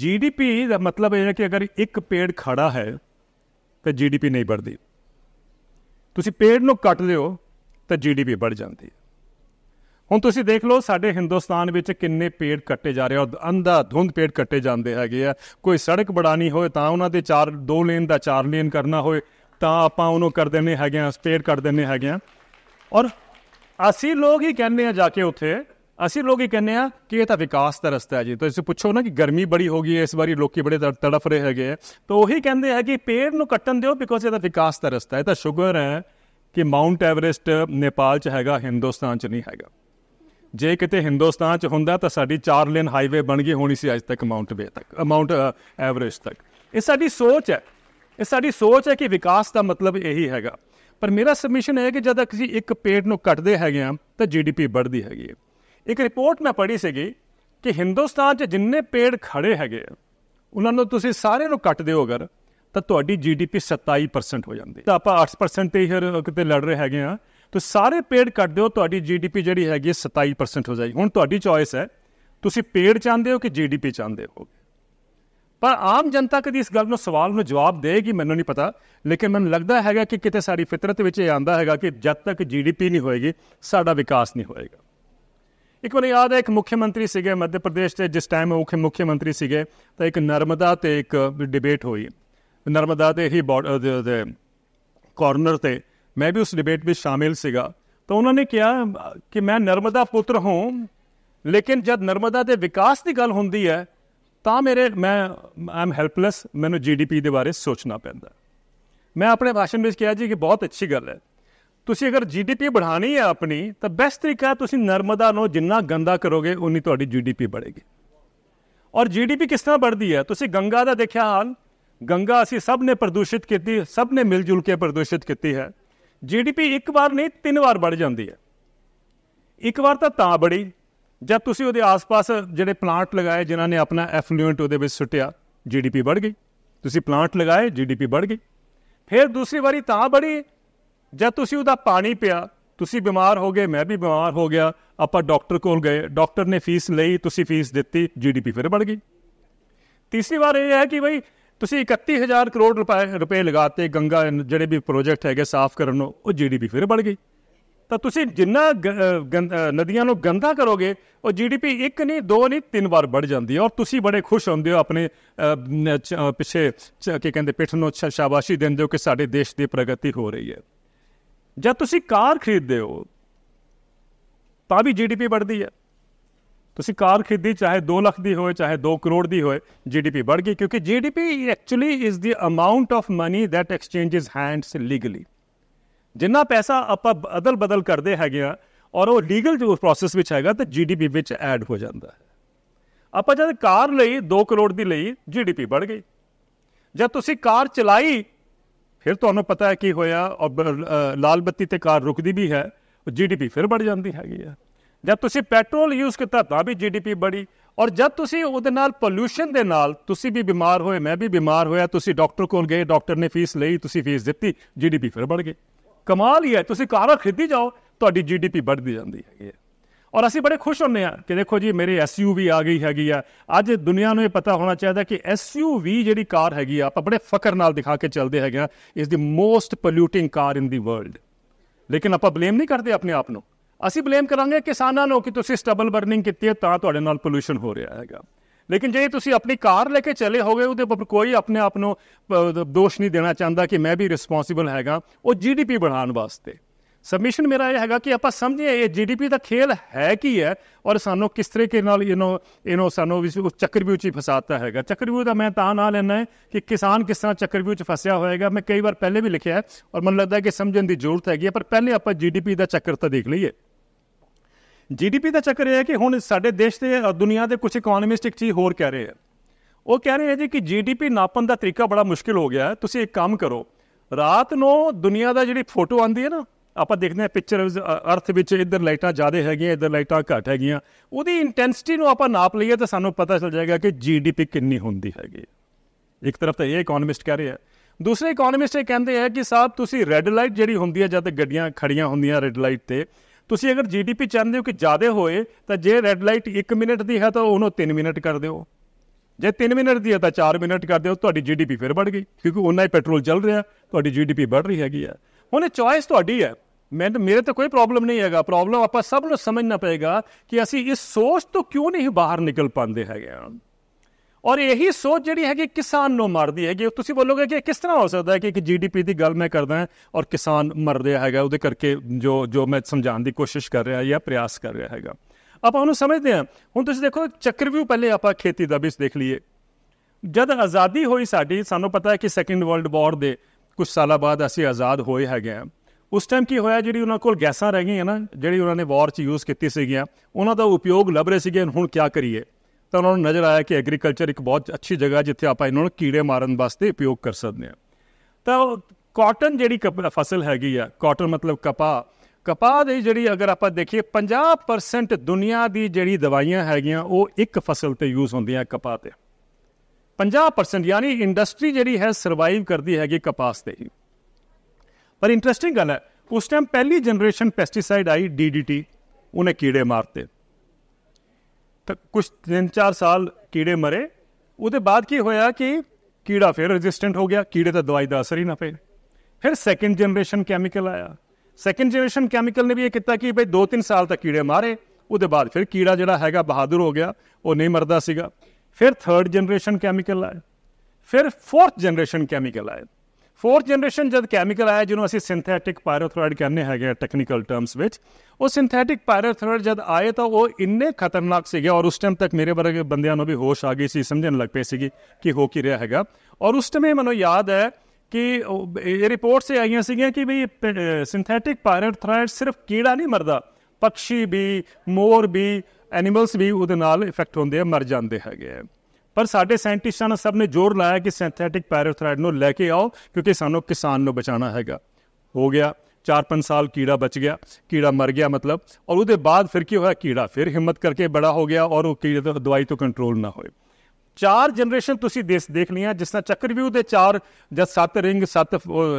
ਜੀਡੀਪੀ ਦਾ ਮਤਲਬ ਇਹ ਹੈ ਕਿ ਅਗਰ ਇੱਕ ਪੇੜ ਖੜਾ ਹੈ ਤਾਂ ਜੀਡੀਪੀ ਨਹੀਂ ਵੱਧਦੀ ਤੁਸੀਂ ਪੇੜ ਨੂੰ ਕੱਟ ਦਿਓ ਤਾਂ ਜੀਡੀਪੀ ਵੱਧ ਜਾਂਦੀ ਹੈ ਹੁਣ ਤੁਸੀਂ ਦੇਖ ਲਓ ਸਾਡੇ ਹਿੰਦੁਸਤਾਨ ਵਿੱਚ ਕਿੰਨੇ ਪੇੜ ਕੱਟੇ ਜਾ ਰਹੇ ਆ ਅੰਧਾ ਧੁੰਦ ਪੇੜ ਕੱਟੇ ਜਾਂਦੇ ਹੈਗੇ ਆ ਕੋਈ ਸੜਕ ਬਣਾਣੀ ਹੋਏ ਤਾਂ ਉਹਨਾਂ ਦੇ ਚਾਰ ਦੋ ਲੇਨ ਦਾ ਚਾਰ ਲੇਨ ਕਰਨਾ ਹੋਏ ਤਾਂ ਆਪਾਂ ਉਹਨੂੰ ਕਰ ਦਿੰਨੇ ਹੈਗੇ ਆ ਸਪੇਅਰ ਕਰ ਦਿੰਨੇ ਹੈਗੇ ਆ ਔਰ ਅਸੀਂ ਲੋਕ ਹੀ ਕਹਿੰਦੇ ਆ ਜਾ ਕੇ ਉੱਥੇ ਅਸੀਂ ਲੋਕ ਇਹ ਕਹਿੰਦੇ ਆ ਕਿ ਇਹ ਤਾਂ ਵਿਕਾਸ ਦਾ ਰਸਤਾ ਹੈ ਜੀ ਤੁਸੀਂ ਪੁੱਛੋ ਨਾ ਕਿ ਗਰਮੀ ਬੜੀ ਹੋ ਗਈ ਹੈ ਇਸ ਵਾਰੀ ਲੋਕੀ ਬੜੇ ਤੜਫ ਰਹੇ ਹੈਗੇ ਤਾਂ ਉਹੀ ਕਹਿੰਦੇ ਆ ਕਿ ਪੇੜ ਨੂੰ ਕੱਟਣ ਦਿਓ ਬਿਕੋਜ਼ ਇਹ ਤਾਂ ਵਿਕਾਸ ਦਾ ਰਸਤਾ ਹੈ ਤਾਂ ਸ਼ੁਗਰ ਹੈ ਕਿ ਮਾਉਂਟ ਐਵਰੈਸਟ ਨੇਪਾਲ 'ਚ ਹੈਗਾ ਹਿੰਦੁਸਤਾਨ 'ਚ ਨਹੀਂ ਹੈਗਾ ਜੇ ਕਿਤੇ ਹਿੰਦੁਸਤਾਨ 'ਚ ਹੁੰਦਾ ਤਾਂ ਸਾਡੀ 4 ਲੇਨ ਹਾਈਵੇ ਬਣ ਗਈ ਹੋਣੀ ਸੀ ਅੱਜ ਤੱਕ ਮਾਉਂਟ ਵੇ ਤੱਕ ਮਾਉਂਟ ਐਵਰੈਸਟ ਤੱਕ ਇਹ ਸਾਡੀ ਸੋਚ ਹੈ ਇਹ ਸਾਡੀ ਸੋਚ ਹੈ ਕਿ ਵਿਕਾਸ ਦਾ ਮਤਲਬ ਇਹੀ ਹੈਗਾ ਪਰ ਮੇਰਾ ਸਬਮਿਸ਼ਨ ਹੈ ਕਿ ਜਦ ਅਸੀਂ ਇੱਕ ਪੇੜ ਨੂੰ ਕੱਟਦੇ ਹੈਗੇ ਆ ਤਾਂ ਜੀਡੀਪੀ ਵੱਧਦੀ ਹੈਗੀ ਹੈ ਇੱਕ ਰਿਪੋਰਟ ਮੈਂ ਪੜ੍ਹੀ ਸੀਗੀ ਕਿ ਹਿੰਦੁਸਤਾਨ 'ਚ ਜਿੰਨੇ ਪੇੜ ਖੜੇ ਹੈਗੇ ਉਹਨਾਂ ਨੂੰ ਤੁਸੀਂ ਸਾਰੇ ਨੂੰ ਕੱਟ ਦਿਓ ਅਗਰ ਤਾਂ ਤੁਹਾਡੀ ਜੀਡੀਪੀ 27% ਹੋ ਜਾਂਦੀ ਤਾਂ ਆਪਾਂ 8% ਤੇ ਹੀ ਕਿਤੇ ਲੜ ਰਹੇ ਹੈਗੇ ਆ ਤਾਂ ਸਾਰੇ ਪੇੜ ਕੱਟ ਦਿਓ ਤੁਹਾਡੀ ਜੀਡੀਪੀ ਜਿਹੜੀ ਹੈਗੀ 27% ਹੋ ਜਾਏਗੀ ਹੁਣ ਤੁਹਾਡੀ ਚੋਇਸ ਹੈ ਤੁਸੀਂ ਪੇੜ ਚਾਹੁੰਦੇ ਹੋ ਕਿ ਜੀਡੀਪੀ ਚਾਹੁੰਦੇ ਹੋ ਪਰ ਆਮ ਜਨਤਾ ਕਦੀ ਇਸ ਗੱਲ ਨੂੰ ਸਵਾਲ ਨੂੰ ਜਵਾਬ ਦੇਗੀ ਮੈਨੂੰ ਨਹੀਂ ਪਤਾ ਲੇਕਿਨ ਮੈਨੂੰ ਲੱਗਦਾ ਹੈਗਾ ਕਿ ਕਿਤੇ ਸਾਡੀ ਫਿਤਰਤ ਵਿੱਚ ਇਹ ਆਂਦਾ ਹੈਗਾ ਕਿ ਜਦ ਤੱਕ ਜੀਡੀਪੀ ਨਹੀਂ ਹੋਏਗੀ ਸਾਡਾ ਵਿਕਾਸ ਨਹੀਂ ਹੋਏਗਾ ਇੱਕ ਵਾਰ ਯਾਦ ਹੈ ਇੱਕ ਮੁੱਖ ਮੰਤਰੀ ਸੀਗੇ ਮੱਧ ਪ੍ਰਦੇਸ਼ ਦੇ ਜਿਸ ਟਾਈਮ ਉਹ ਮੁੱਖ ਮੰਤਰੀ ਸੀਗੇ ਤਾਂ ਇੱਕ ਨਰਮਦਾ ਤੇ ਇੱਕ ਡਿਬੇਟ ਹੋਈ ਨਰਮਦਾ ਤੇ ਹੀ ਕਾਰਨਰ ਤੇ ਮੈਂ ਵੀ ਉਸ ਡਿਬੇਟ ਵਿੱਚ ਸ਼ਾਮਿਲ ਸੀਗਾ ਤਾਂ ਉਹਨਾਂ ਨੇ ਕਿਹਾ ਕਿ ਮੈਂ ਨਰਮਦਾ ਪੁੱਤਰ ਹਾਂ ਲੇਕਿਨ ਜਦ ਨਰਮਦਾ ਦੇ ਵਿਕਾਸ ਦੀ ਗੱਲ ਹੁੰਦੀ ਹੈ ਤਾਂ ਮੇਰੇ ਮੈਂ ਆਮ ਹੈਲਪਲੈਸ ਮੈਨੂੰ ਜੀਡੀਪੀ ਦੇ ਬਾਰੇ ਸੋਚਣਾ ਪੈਂਦਾ ਮੈਂ ਆਪਣੇ ਭਾਸ਼ਣ ਵਿੱਚ ਕਿਹਾ ਜੀ ਕਿ ਬਹੁਤ ਅੱਛੀ ਗੱਲ ਹੈ ਤੁਸੀਂ ਅਗਰ ਜੀਡੀਪੀ ਵਧਾਣੀ ਹੈ ਆਪਣੀ ਤਾਂ ਬੈਸਟ ਤਰੀਕਾ ਤੁਸੀਂ ਨਰਮਦਾ ਨੂੰ ਜਿੰਨਾ ਗੰਦਾ ਕਰੋਗੇ ਉਨੀ ਤੁਹਾਡੀ ਜੀਡੀਪੀ ਵਧੇਗੀ ਔਰ ਜੀਡੀਪੀ ਕਿਸ ਤਰ੍ਹਾਂ ਵੱਧਦੀ ਹੈ ਤੁਸੀਂ ਗੰਗਾ ਦਾ ਦੇਖਿਆ ਹਾਲ ਗੰਗਾ ਅਸੀਂ ਸਭ ਨੇ ਪ੍ਰਦੂਸ਼ਿਤ ਕੀਤੀ ਸਭ ਨੇ ਮਿਲ ਜੁਲ ਕੇ ਪ੍ਰਦੂਸ਼ਿਤ ਕੀਤੀ ਹੈ ਜੀਡੀਪੀ ਇੱਕ ਵਾਰ ਨਹੀਂ ਤਿੰਨ ਵਾਰ ਵੱਧ ਜਾਂਦੀ ਹੈ ਇੱਕ ਵਾਰ ਤਾਂ ਤਾਂ ਬੜੀ ਜਦ ਤੁਸੀਂ ਉਹਦੇ ਆਸ-ਪਾਸ ਜਿਹੜੇ ਪਲਾਂਟ ਲਗਾਏ ਜਿਨ੍ਹਾਂ ਨੇ ਆਪਣਾ ਐਫਲੂਐਂਟ ਉਹਦੇ ਵਿੱਚ ਸੁੱਟਿਆ ਜੀਡੀਪੀ ਵੱਧ ਗਈ ਤੁਸੀਂ ਪਲਾਂਟ ਲਗਾਏ ਜੀਡੀਪੀ ਵੱਧ ਗਈ ਫਿਰ ਦੂਸਰੀ ਵਾਰੀ ਤਾਂ ਬੜੀ ਜਦ ਤੁਸੀਂ ਉਹਦਾ ਪਾਣੀ ਪਿਆ ਤੁਸੀਂ ਬਿਮਾਰ ਹੋ ਗਏ ਮੈਂ ਵੀ ਬਿਮਾਰ ਹੋ ਗਿਆ ਆਪਾਂ ਡਾਕਟਰ ਕੋਲ ਗਏ ਡਾਕਟਰ ਨੇ ਫੀਸ ਲਈ ਤੁਸੀਂ ਫੀਸ ਦਿੱਤੀ ਜੀਡੀਪੀ ਫਿਰ ਵੱਧ ਗਈ ਤੀਸਰੀ ਵਾਰ ਇਹ ਹੈ ਕਿ ਭਈ ਤੁਸੀਂ 31000 ਕਰੋੜ ਰੁਪਏ ਰੁਪਏ ਲਗਾਤੇ ਗੰਗਾ ਜਿਹੜੇ ਵੀ ਪ੍ਰੋਜੈਕਟ ਹੈਗੇ ਸਾਫ਼ ਕਰਨ ਨੂੰ ਉਹ ਜੀਡੀਪੀ ਫਿਰ ਵੱਧ ਗਈ ਤਾਂ ਤੁਸੀਂ ਜਿੰਨਾ ਨਦੀਆਂ ਨੂੰ ਗੰਦਾ ਕਰੋਗੇ ਉਹ ਜੀਡੀਪੀ ਇੱਕ ਨਹੀਂ ਦੋ ਨਹੀਂ ਤਿੰਨ ਵਾਰ ਵੱਧ ਜਾਂਦੀ ਹੈ ਔਰ ਤੁਸੀਂ ਬੜੇ ਖੁਸ਼ ਹੁੰਦੇ ਹੋ ਆਪਣੇ ਪਿੱਛੇ ਕੀ ਕਹਿੰਦੇ ਪਿੱਠ ਨੂੰ ਸ਼ਾਬਾਸ਼ੀ ਦਿੰਦੇ ਹੋ ਕਿ ਸਾਡੇ ਦੇਸ਼ ਦੀ ਪ੍ਰਗਤੀ ਹੋ ਰਹੀ ਹੈ ਜਦ ਤੁਸੀਂ ਕਾਰ ਖਰੀਦਦੇ ਹੋ ਤਾਂ ਵੀ ਜੀਡੀਪੀ ਵੱਧਦੀ ਹੈ ਤੁਸੀਂ ਕਾਰ ਖਰੀਦੀ ਚਾਹੇ 2 ਲੱਖ ਦੀ ਹੋਵੇ ਚਾਹੇ 2 ਕਰੋੜ ਦੀ ਹੋਵੇ ਜੀਡੀਪੀ ਵੱਧ ਗਈ ਕਿਉਂਕਿ GDP actually is the amount of money that exchanges hands legally ਜਿੰਨਾ ਪੈਸਾ ਆਪਾਂ ਅਦਲ ਬਦਲ ਕਰਦੇ ਹੈਗੇ ਆ ਔਰ ਉਹ ਲੀਗਲ ਜੋ ਪ੍ਰੋਸੈਸ ਵਿੱਚ ਹੈਗਾ ਤਾਂ ਜੀਡੀਪੀ ਵਿੱਚ ਐਡ ਹੋ ਜਾਂਦਾ ਹੈ ਆਪਾਂ ਜਦ ਕਾਰ ਲਈ 2 ਕਰੋੜ ਦੀ ਲਈ ਜੀਡੀਪੀ ਵੱਧ ਗਈ ਜਦ ਤੁਸੀਂ ਕਾਰ ਚਲਾਈ ਫਿਰ ਤੁਹਾਨੂੰ ਪਤਾ ਹੈ ਕੀ ਹੋਇਆ ਔਰ ਲਾਲ ਬੱਤੀ ਤੇ ਕਾਰ ਰੁਕਦੀ ਵੀ ਹੈ ਜੀਡੀਪੀ ਫਿਰ ਵੱਧ ਜਾਂਦੀ ਹੈਗੀ ਆ ਜਦ ਤੁਸੀਂ ਪੈਟਰੋਲ ਯੂਜ਼ ਕੀਤਾ ਤਾਂ ਵੀ ਜੀਡੀਪੀ ਬੜੀ ਔਰ ਜਦ ਤੁਸੀਂ ਉਹਦੇ ਨਾਲ ਪੋਲੂਸ਼ਨ ਦੇ ਨਾਲ ਤੁਸੀਂ ਵੀ ਬਿਮਾਰ ਹੋਏ ਮੈਂ ਵੀ ਬਿਮਾਰ ਹੋਇਆ ਤੁਸੀਂ ਡਾਕਟਰ ਕੋਲ ਗਏ ਡਾਕਟਰ ਨੇ ਫੀਸ ਲਈ ਤੁਸੀਂ ਫੀਸ ਦਿੱਤੀ ਜੀਡੀਪੀ ਫਿਰ ਵੱਧ ਗਈ ਕਮਾਲ ਹੀ ਹੈ ਤੁਸੀਂ ਕਾਰਾਂ ਖਰੀਦੀ ਜਾਓ ਤੁਹਾਡੀ ਜੀਡੀਪੀ ਵੱਧਦੀ ਜਾਂਦੀ ਹੈਗੀ ਹੈ ਔਰ ਅਸੀਂ ਬੜੇ ਖੁਸ਼ ਹੁੰਨੇ ਆ ਕਿ ਦੇਖੋ ਜੀ ਮੇਰੇ ਐਸਯੂਵੀ ਆ ਗਈ ਹੈਗੀ ਆ ਅੱਜ ਦੁਨੀਆ ਨੂੰ ਇਹ ਪਤਾ ਹੋਣਾ ਚਾਹੀਦਾ ਕਿ ਐਸਯੂਵੀ ਜਿਹੜੀ ਕਾਰ ਹੈਗੀ ਆ ਆਪਾਂ ਬੜੇ ਫਕਰ ਨਾਲ ਦਿਖਾ ਕੇ ਚੱਲਦੇ ਹੈਗੇ ਆ ਇਸ ਦੀ ਮੋਸਟ ਪੋਲੂਟਿੰਗ ਕਾਰ ਇਨ ਦੀ ਵਰਲਡ ਲੇਕਿਨ ਆਪਾਂ ਬਲੇਮ ਨਹੀਂ ਕਰਦੇ ਆਪਣੇ ਆਪ ਨੂੰ ਅਸੀਂ ਬਲੇਮ ਕਰਾਂਗੇ ਕਿਸਾਨਾਂ ਨੂੰ ਕਿ ਤੁਸੀਂ ਸਟਬਲ ਬਰਨਿੰਗ ਕੀਤੀ ਹੈ ਤਾਂ ਤੁਹਾਡੇ ਨਾਲ ਪੋਲੂਸ਼ਨ ਹੋ ਰਿਹਾ ਹੈਗਾ ਲੇਕਿਨ ਜੇ ਤੁਸੀਂ ਆਪਣੀ ਕਾਰ ਲੈ ਕੇ ਚਲੇ ਹੋਗੇ ਉਹਦੇ ਉੱਪਰ ਕੋਈ ਆਪਣੇ ਆਪ ਨੂੰ ਦੋਸ਼ ਨਹੀਂ ਦੇਣਾ ਚਾਹੁੰਦਾ ਕਿ ਮੈਂ ਵੀ ਰਿਸਪੌਂਸਿਬਲ ਹੈਗਾ ਉਹ ਜੀਡੀਪੀ ਬਣਾਉਣ ਵਾਸਤੇ ਸਬਮਿਸ਼ਨ ਮੇਰਾ ਇਹ ਹੈਗਾ ਕਿ ਆਪਾਂ ਸਮਝੀਏ ਇਹ ਜੀਡੀਪੀ ਦਾ ਖੇਲ ਹੈ ਕੀ ਹੈ ਔਰ ਸਾਨੂੰ ਕਿਸ ਤਰੀਕੇ ਨਾਲ ਯੂ نو ਸਾਨੂੰ ਵੀ ਉਸ ਚੱਕਰਵਿਊ 'ਚ ਫਸਾਤਾ ਹੈਗਾ ਚੱਕਰਵਿਊ ਦਾ ਮੈਂ ਤਾਂ ਨਾ ਲੈਣਾ ਹੈ ਕਿ ਕਿਸਾਨ ਕਿਸ ਤਰ੍ਹਾਂ ਚੱਕਰਵਿਊ 'ਚ ਫਸਿਆ ਹੋਏਗਾ ਮੈਂ ਕਈ ਵਾਰ ਪਹਿਲੇ ਵੀ ਲਿਖਿਆ ਹੈ ਔਰ ਮੈਨੂੰ ਲੱਗਦਾ ਹੈ ਕਿ ਸਮਝਣ ਦੀ ਜ਼ਰੂਰਤ ਹੈਗੀ ਪਰ ਪਹਿਲੇ ਆਪਾਂ ਜੀਡੀਪੀ ਦਾ ਚੱਕਰ ਤਾਂ ਦੇਖ ਲਈਏ ਜੀਡੀਪੀ ਦਾ ਚੱਕਰ ਇਹ ਹੈ ਕਿ ਹੁਣ ਸਾਡੇ ਦੇਸ਼ ਤੇ ਦੁਨੀਆ ਦੇ ਕੁਝ ਇਕਨੋਮਿਸਟ ਇੱਕ ਚੀਜ਼ ਹੋਰ ਕਹਿ ਰਹੇ ਆ ਉਹ ਕਹਿ ਰਹੇ ਹੈ ਜੀ ਕਿ ਜੀਡੀਪੀ ਨਾਪਣ ਦਾ ਤਰੀਕਾ ਬੜਾ ਮੁਸ਼ਕਿਲ ਹੋ ਗਿਆ ਤੁਸੀਂ ਇੱਕ ਕੰਮ ਕਰੋ ਰਾਤ ਨੂੰ ਦੁਨੀਆ ਦਾ ਜਿਹੜੀ ਫੋਟੋ ਆਂਦੀ ਹੈ ਨਾ ਆਪਾਂ ਦੇਖਦੇ ਹਾਂ ਪਿਕਚਰ ਅਰਥ ਵਿੱਚ ਇੱਧਰ ਲਾਈਟਾਂ ਜ਼ਿਆਦਾ ਹੈਗੀਆਂ ਇੱਧਰ ਲਾਈਟਾਂ ਘੱਟ ਹੈਗੀਆਂ ਉਹਦੀ ਇੰਟੈਂਸਿਟੀ ਨੂੰ ਆਪਾਂ ਨਾਪ ਲਈਏ ਤਾਂ ਸਾਨੂੰ ਪਤਾ ਚੱਲ ਜਾਏਗਾ ਕਿ ਜੀਡੀਪੀ ਕਿੰਨੀ ਹੁੰਦੀ ਹੈਗੀ ਇੱਕ ਤਰਫ ਤਾਂ ਇਹ ਇਕਨੋਮਿਸਟ ਕਹਿ ਰਿਹਾ ਦੂਸਰੇ ਇਕਨੋਮਿਸਟ ਇਹ ਕਹਿੰਦੇ ਆ ਕਿ ਸਾਹਿਬ ਤੁਸੀਂ ਰੈੱਡ ਲਾਈਟ ਜਿਹੜੀ ਹੁੰਦੀ ਹੈ ਜਦ ਗੱਡੀਆਂ ਖੜੀਆਂ ਹੁੰਦੀਆਂ ਰੈੱਡ ਲਾਈਟ ਤੇ ਤੁਸੀਂ ਅਗਰ ਜੀਡੀਪੀ ਚਾਹੁੰਦੇ ਹੋ ਕਿ ਜ਼ਿਆਦਾ ਹੋਏ ਤਾਂ ਜੇ ਰੈੱਡ ਲਾਈਟ 1 ਮਿੰਟ ਦੀ ਹੈ ਤਾਂ ਉਹਨੂੰ 3 ਮਿੰਟ ਕਰ ਦਿਓ ਜੇ 3 ਮਿੰਟ ਦੀ ਹੈ ਤਾਂ 4 ਮਿੰਟ ਕਰ ਦਿਓ ਤੁਹਾਡੀ ਜੀਡੀਪੀ ਫਿਰ ਵੱਧ ਗਈ ਕਿਉਂਕਿ ਉਹਨਾਂ ਹੀ ਪੈਟਰੋਲ ਚੱਲ ਰਿਹਾ ਤੁਹਾਡੀ ਜੀਡੀਪੀ ਵੱਧ ਰਹੀ ਹੈਗੀ ਆ ਹੁਣ ਇਹ ਚੋਇਸ ਤੁਹਾਡੀ ਹੈ ਮੈਂ ਤਾਂ ਮੇਰੇ ਤਾਂ ਕੋਈ ਪ੍ਰੋਬਲਮ ਨਹੀਂ ਹੈਗਾ ਪ੍ਰੋਬਲਮ ਆਪਾਂ ਸਭ ਨੂੰ ਸਮਝਣਾ ਪਏਗਾ ਕਿ ਅਸੀਂ ਇਸ ਸੋਚ ਤੋਂ ਕਿਉਂ ਨਹੀਂ ਬਾਹਰ ਨਿਕਲ ਪਾਉਂਦੇ ਹੈਗੇ ਔਰ ਇਹੀ ਸੋਚ ਜਿਹੜੀ ਹੈ ਕਿ ਕਿਸਾਨ ਨੂੰ ਮਾਰਦੀ ਹੈ ਕਿ ਤੁਸੀਂ ਬੋਲੋਗੇ ਕਿ ਕਿਸ ਤਰ੍ਹਾਂ ਹੋ ਸਕਦਾ ਹੈ ਕਿ ਇੱਕ ਜੀਡੀਪੀ ਦੀ ਗੱਲ ਮੈਂ ਕਰਦਾ ਹਾਂ ਔਰ ਕਿਸਾਨ ਮਰ ਰਿਹਾ ਹੈਗਾ ਉਹਦੇ ਕਰਕੇ ਜੋ ਜੋ ਮੈਂ ਸਮਝਾਉਣ ਦੀ ਕੋਸ਼ਿਸ਼ ਕਰ ਰਿਹਾ ਜਾਂ ਪ੍ਰਯਾਸ ਕਰ ਰਿਹਾ ਹੈਗਾ ਆਪਾਂ ਉਹਨੂੰ ਸਮਝਦੇ ਹਾਂ ਹੁਣ ਤੁਸੀਂ ਦੇਖੋ ਚੱਕਰਵਿਊ ਪਹਿਲੇ ਆਪਾਂ ਖੇਤੀ ਦਾ ਵੀ ਦੇਖ ਲਈਏ ਜਦ ਆਜ਼ਾਦੀ ਹੋਈ ਸਾਡੀ ਸਾਨੂੰ ਪਤਾ ਹੈ ਕਿ ਸੈਕੰਡ ਵਰਲਡ ਵਾਰ ਦੇ ਕੁਝ ਸਾਲਾਂ ਬਾਅਦ ਅਸੀਂ ਆਜ਼ਾਦ ਹੋਏ ਹੈਗੇ ਆ ਉਸ ਟਾਈਮ ਕੀ ਹੋਇਆ ਜਿਹੜੀ ਉਹਨਾਂ ਕੋਲ ਗੈਸਾਂ ਰਹਿ ਗਈਆਂ ਨਾ ਜਿਹੜੀ ਉਹਨਾਂ ਨੇ ਵਾਰ 'ਚ ਯੂਜ਼ ਕੀਤੀ ਸੀਗੀਆਂ ਉਹਨਾਂ ਦਾ ਉਪਯੋਗ ਲੱਭ ਰਹੇ ਸੀਗੇ ਹੁਣ ਕੀ ਕਰੀਏ ਤਾਂ ਉਹਨਾਂ ਨੂੰ ਨਜ਼ਰ ਆਇਆ ਕਿ ਐਗਰੀਕਲਚਰ ਇੱਕ ਬਹੁਤ ਅੱਛੀ ਜਗ੍ਹਾ ਜਿੱਥੇ ਆਪਾਂ ਇਹਨਾਂ ਨੂੰ ਕੀੜੇ ਮਾਰਨ ਵਾਸਤੇ ਉਪਯੋਗ ਕਰ ਸਕਦੇ ਹਾਂ ਤਾਂ ਕਾਟਨ ਜਿਹੜੀ ਫਸਲ ਹੈਗੀ ਆ ਕਾਟਨ ਮਤਲਬ ਕਪਾਹ ਕਪਾਹ ਦੀ ਜਿਹੜੀ ਅਗਰ ਆਪਾਂ ਦੇਖੀਏ 50% ਦੁਨੀਆ ਦੀ ਜਿਹੜੀ ਦਵਾਈਆਂ ਹੈਗੀਆਂ ਉਹ ਇੱਕ ਫਸਲ ਤੇ ਯੂਜ਼ ਹੁੰਦੀਆਂ ਕਪਾਹ ਤੇ 50% ਯਾਨੀ ਇੰਡਸਟਰੀ ਜਿਹੜੀ ਹੈ ਸਰਵਾਈਵ ਕਰਦੀ ਹੈਗੀ ਕਪਾਸ ਤੇ ਹੀ ਪਰ ਇੰਟਰਸਟਿੰਗ ਗੱਲ ਹੈ ਉਸ ਟਾਈਮ ਪਹਿਲੀ ਜਨਰੇਸ਼ਨ ਪੈਸਟੀਸਾਈਡ ਆਈ ਡੀਡੀਟੀ ਉਹਨੇ ਕੀੜੇ ਮਾਰਤੇ ਤਾਂ ਕੁਝ 3-4 ਸਾਲ ਕੀੜੇ ਮਰੇ ਉਹਦੇ ਬਾਅਦ ਕੀ ਹੋਇਆ ਕਿ ਕੀੜਾ ਫਿਰ ਰੈਜ਼ਿਸਟੈਂਟ ਹੋ ਗਿਆ ਕੀੜੇ ਤਾਂ ਦਵਾਈ ਦਾ ਅਸਰ ਹੀ ਨਾ ਪਏ ਫਿਰ ਸੈਕੰਡ ਜਨਰੇਸ਼ਨ ਕੈਮੀਕਲ ਆਇਆ ਸੈਕੰਡ ਜਨਰੇਸ਼ਨ ਕੈਮੀਕਲ ਨੇ ਵੀ ਇਹ ਕੀਤਾ ਕਿ ਭਈ 2-3 ਸਾਲ ਤੱਕ ਕੀੜੇ ਮਾਰੇ ਉਹਦੇ ਬਾਅਦ ਫਿਰ ਕੀੜਾ ਜਿਹੜਾ ਹੈਗਾ ਬਹਾਦਰ ਹੋ ਗਿਆ ਉਹ ਨਹੀਂ ਮਰਦਾ ਸੀਗਾ ਫਿਰ ਥਰਡ ਜਨਰੇਸ਼ਨ ਕੈਮੀਕਲ ਆਇਆ ਫਿਰ ਫੋਰਥ ਜਨਰੇਸ਼ਨ ਕੈਮੀਕਲ ਆਇਆ ਫੋਰਥ ਜਨਰੇਸ਼ਨ ਜਦ ਕੈਮੀਕਲ ਆਇਆ ਜਿਹਨੂੰ ਅਸੀਂ ਸਿੰਥੈਟਿਕ ਪਾਇਰੋਥਰੋਇਡ ਕਹਿੰਦੇ ਹੈਗੇ ਟੈਕਨੀਕਲ ਟਰਮਸ ਵਿੱਚ ਉਹ ਸਿੰਥੈਟਿਕ ਪਾਇਰੋਥਰੋਇਡ ਜਦ ਆਏ ਤਾਂ ਉਹ ਇੰਨੇ ਖਤਰਨਾਕ ਸੀਗੇ ਔਰ ਉਸ ਟਾਈਮ ਤੱਕ ਮੇਰੇ ਵਰਗੇ ਬੰਦਿਆਂ ਨੂੰ ਵੀ ਹੋਸ਼ ਆ ਗਈ ਸੀ ਸਮਝਣ ਲੱਗ ਪਏ ਸੀਗੇ ਕਿ ਹੋ ਕੀ ਰਿਹਾ ਹੈਗਾ ਔਰ ਉਸ ਟਾਈਮ ਮੈਨੂੰ ਯਾਦ ਹੈ ਕਿ ਇਹ ਰਿਪੋਰਟਸ ਆਈਆਂ ਸੀਗੀਆਂ ਕਿ ਵੀ ਸਿੰਥੈਟਿਕ ਪਾਇਰੋਥਰੋਇਡ ਸਿਰਫ ਕੀੜਾ ਨਹੀਂ ਮਰਦਾ ਪੰਛੀ ਵੀ ਮੋਰ ਵੀ ਐਨੀਮਲਸ ਵੀ ਉਹਦੇ ਨਾਲ ਇਫੈਕਟ ਹੁੰਦੇ ਆ ਮਰ ਜਾਂਦੇ ਹੈਗੇ ਆ ਪਰ ਸਾਡੇ ਸਾਇੰਟਿਸਟਾਂ ਨੇ ਸਭ ਨੇ ਜ਼ੋਰ ਲਾਇਆ ਕਿ ਸਿੰਥੈਟਿਕ ਪੈਰੋਥਰਾਇਡ ਨੂੰ ਲੈ ਕੇ ਆਓ ਕਿਉਂਕਿ ਸਾਨੂੰ ਕਿਸਾਨ ਨੂੰ ਬਚਾਉਣਾ ਹੈਗਾ ਹੋ ਗਿਆ 4-5 ਸਾਲ ਕੀੜਾ ਬਚ ਗਿਆ ਕੀੜਾ ਮਰ ਗਿਆ ਮਤਲਬ ਔਰ ਉਹਦੇ ਬਾਅਦ ਫਿਰ ਕੀ ਹੋਇਆ ਕੀੜਾ ਫਿਰ ਹਿੰਮਤ ਕਰਕੇ ਬੜਾ ਹੋ ਗਿਆ ਔਰ ਉਹ ਕੀੜੇ ਤੋਂ ਦਵਾਈ ਤੋਂ ਕੰਟਰੋਲ ਨਾ ਹੋਏ ਚਾਰ ਜਨਰੇਸ਼ਨ ਤੁਸੀਂ ਦੇਸ ਦੇਖ ਲਈਆਂ ਜਿਸ ਤਰ੍ਹਾਂ ਚੱਕਰਵਿਊ ਦੇ ਚਾਰ ਜਾਂ ਸੱਤ ਰਿੰਗ ਸੱਤ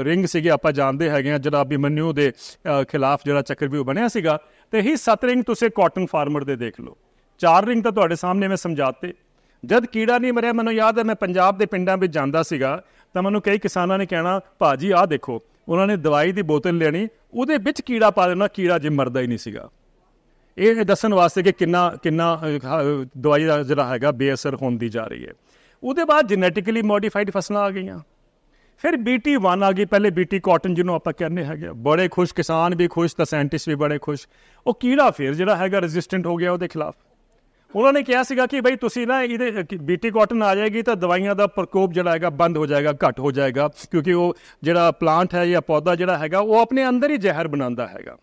ਰਿੰਗ ਸੀਗੇ ਆਪਾਂ ਜਾਣਦੇ ਹੈਗੇ ਆ ਜਿਹੜਾ ਅਭਿਮਨਿਊ ਦੇ ਖਿਲਾਫ ਜਿਹੜਾ ਚੱਕਰਵਿਊ ਬਣਿਆ ਸੀਗਾ ਤੇ ਹੀ ਸੱਤ ਰਿੰਗ ਤੁਸੀਂ ਕਾਟਨ ਫਾਰਮਰ ਦੇ ਦੇਖ ਲਓ ਚਾਰ ਰਿੰਗ ਤਾਂ ਤੁਹਾਡੇ ਸਾਹਮਣੇ ਮੈਂ ਸਮਝਾਤੇ ਜਦ ਕੀੜਾ ਨਹੀਂ ਮਰਿਆ ਮੈਨੂੰ ਯਾਦ ਹੈ ਮੈਂ ਪੰਜਾਬ ਦੇ ਪਿੰਡਾਂ ਵਿੱਚ ਜਾਂਦਾ ਸੀਗਾ ਤਾਂ ਮੈਨੂੰ ਕਈ ਕਿਸਾਨਾਂ ਨੇ ਕਹਿਣਾ ਭਾਜੀ ਆਹ ਦੇਖੋ ਉਹਨਾਂ ਨੇ ਦਵਾਈ ਦੀ ਬੋਤਲ ਲੈਣੀ ਉਹਦੇ ਵਿੱਚ ਕੀੜਾ ਪਾ ਦੇਣਾ ਕੀੜਾ ਜੇ ਮਰਦਾ ਹੀ ਨਹੀਂ ਸੀਗਾ ਇਹ ਦੱਸਣ ਵਾਸਤੇ ਕਿ ਕਿੰਨਾ ਕਿੰਨਾ ਦਵਾਈ ਦਾ ਜਿਹੜਾ ਹੈਗਾ ਬੇਅਸਰ ਹੁੰਦੀ ਜਾ ਰਹੀ ਹੈ ਉਹਦੇ ਬਾਅਦ ਜੈਨੇਟਿਕਲੀ ਮੋਡੀਫਾਈਡ ਫਸਲਾਂ ਆ ਗਈਆਂ ਫਿਰ BT1 ਆ ਗਈ ਪਹਿਲੇ BT ਕਾਟਨ ਜਿਹਨੂੰ ਆਪਾਂ ਕਹਿੰਦੇ ਹੈਗੇ ਬੜੇ ਖੁਸ਼ ਕਿਸਾਨ ਵੀ ਖੁਸ਼ ਤਾਂ ਸਾਇੰਟਿਸਟ ਵੀ ਬੜੇ ਖੁਸ਼ ਉਹ ਕੀੜਾ ਫਿਰ ਜਿਹੜਾ ਹੈਗਾ ਰੈਜ਼ਿਸਟੈਂਟ ਹੋ ਗਿਆ ਉਹਦੇ ਖਿਲਾਫ ਉਹਨਾਂ ਨੇ ਕਿਹਾ ਸੀਗਾ ਕਿ ਬਈ ਤੁਸੀਂ ਨਾ ਇਹਦੇ ਬੀਟੀ ਕਾਟਨ ਆ ਜਾਏਗੀ ਤਾਂ ਦਵਾਈਆਂ ਦਾ ਪ੍ਰਕੋਪ ਜਿਹੜਾ ਹੈਗਾ ਬੰਦ ਹੋ ਜਾਏਗਾ ਘਟ ਹੋ ਜਾਏਗਾ ਕਿਉਂਕਿ ਉਹ ਜਿਹੜਾ ਪਲਾਂਟ ਹੈ ਜਾਂ ਪੌਦਾ ਜਿਹੜਾ ਹੈਗਾ ਉਹ ਆਪਣੇ ਅੰਦਰ ਹੀ ਜ਼ਹਿਰ ਬਣਾਉਂਦਾ ਹੈਗਾ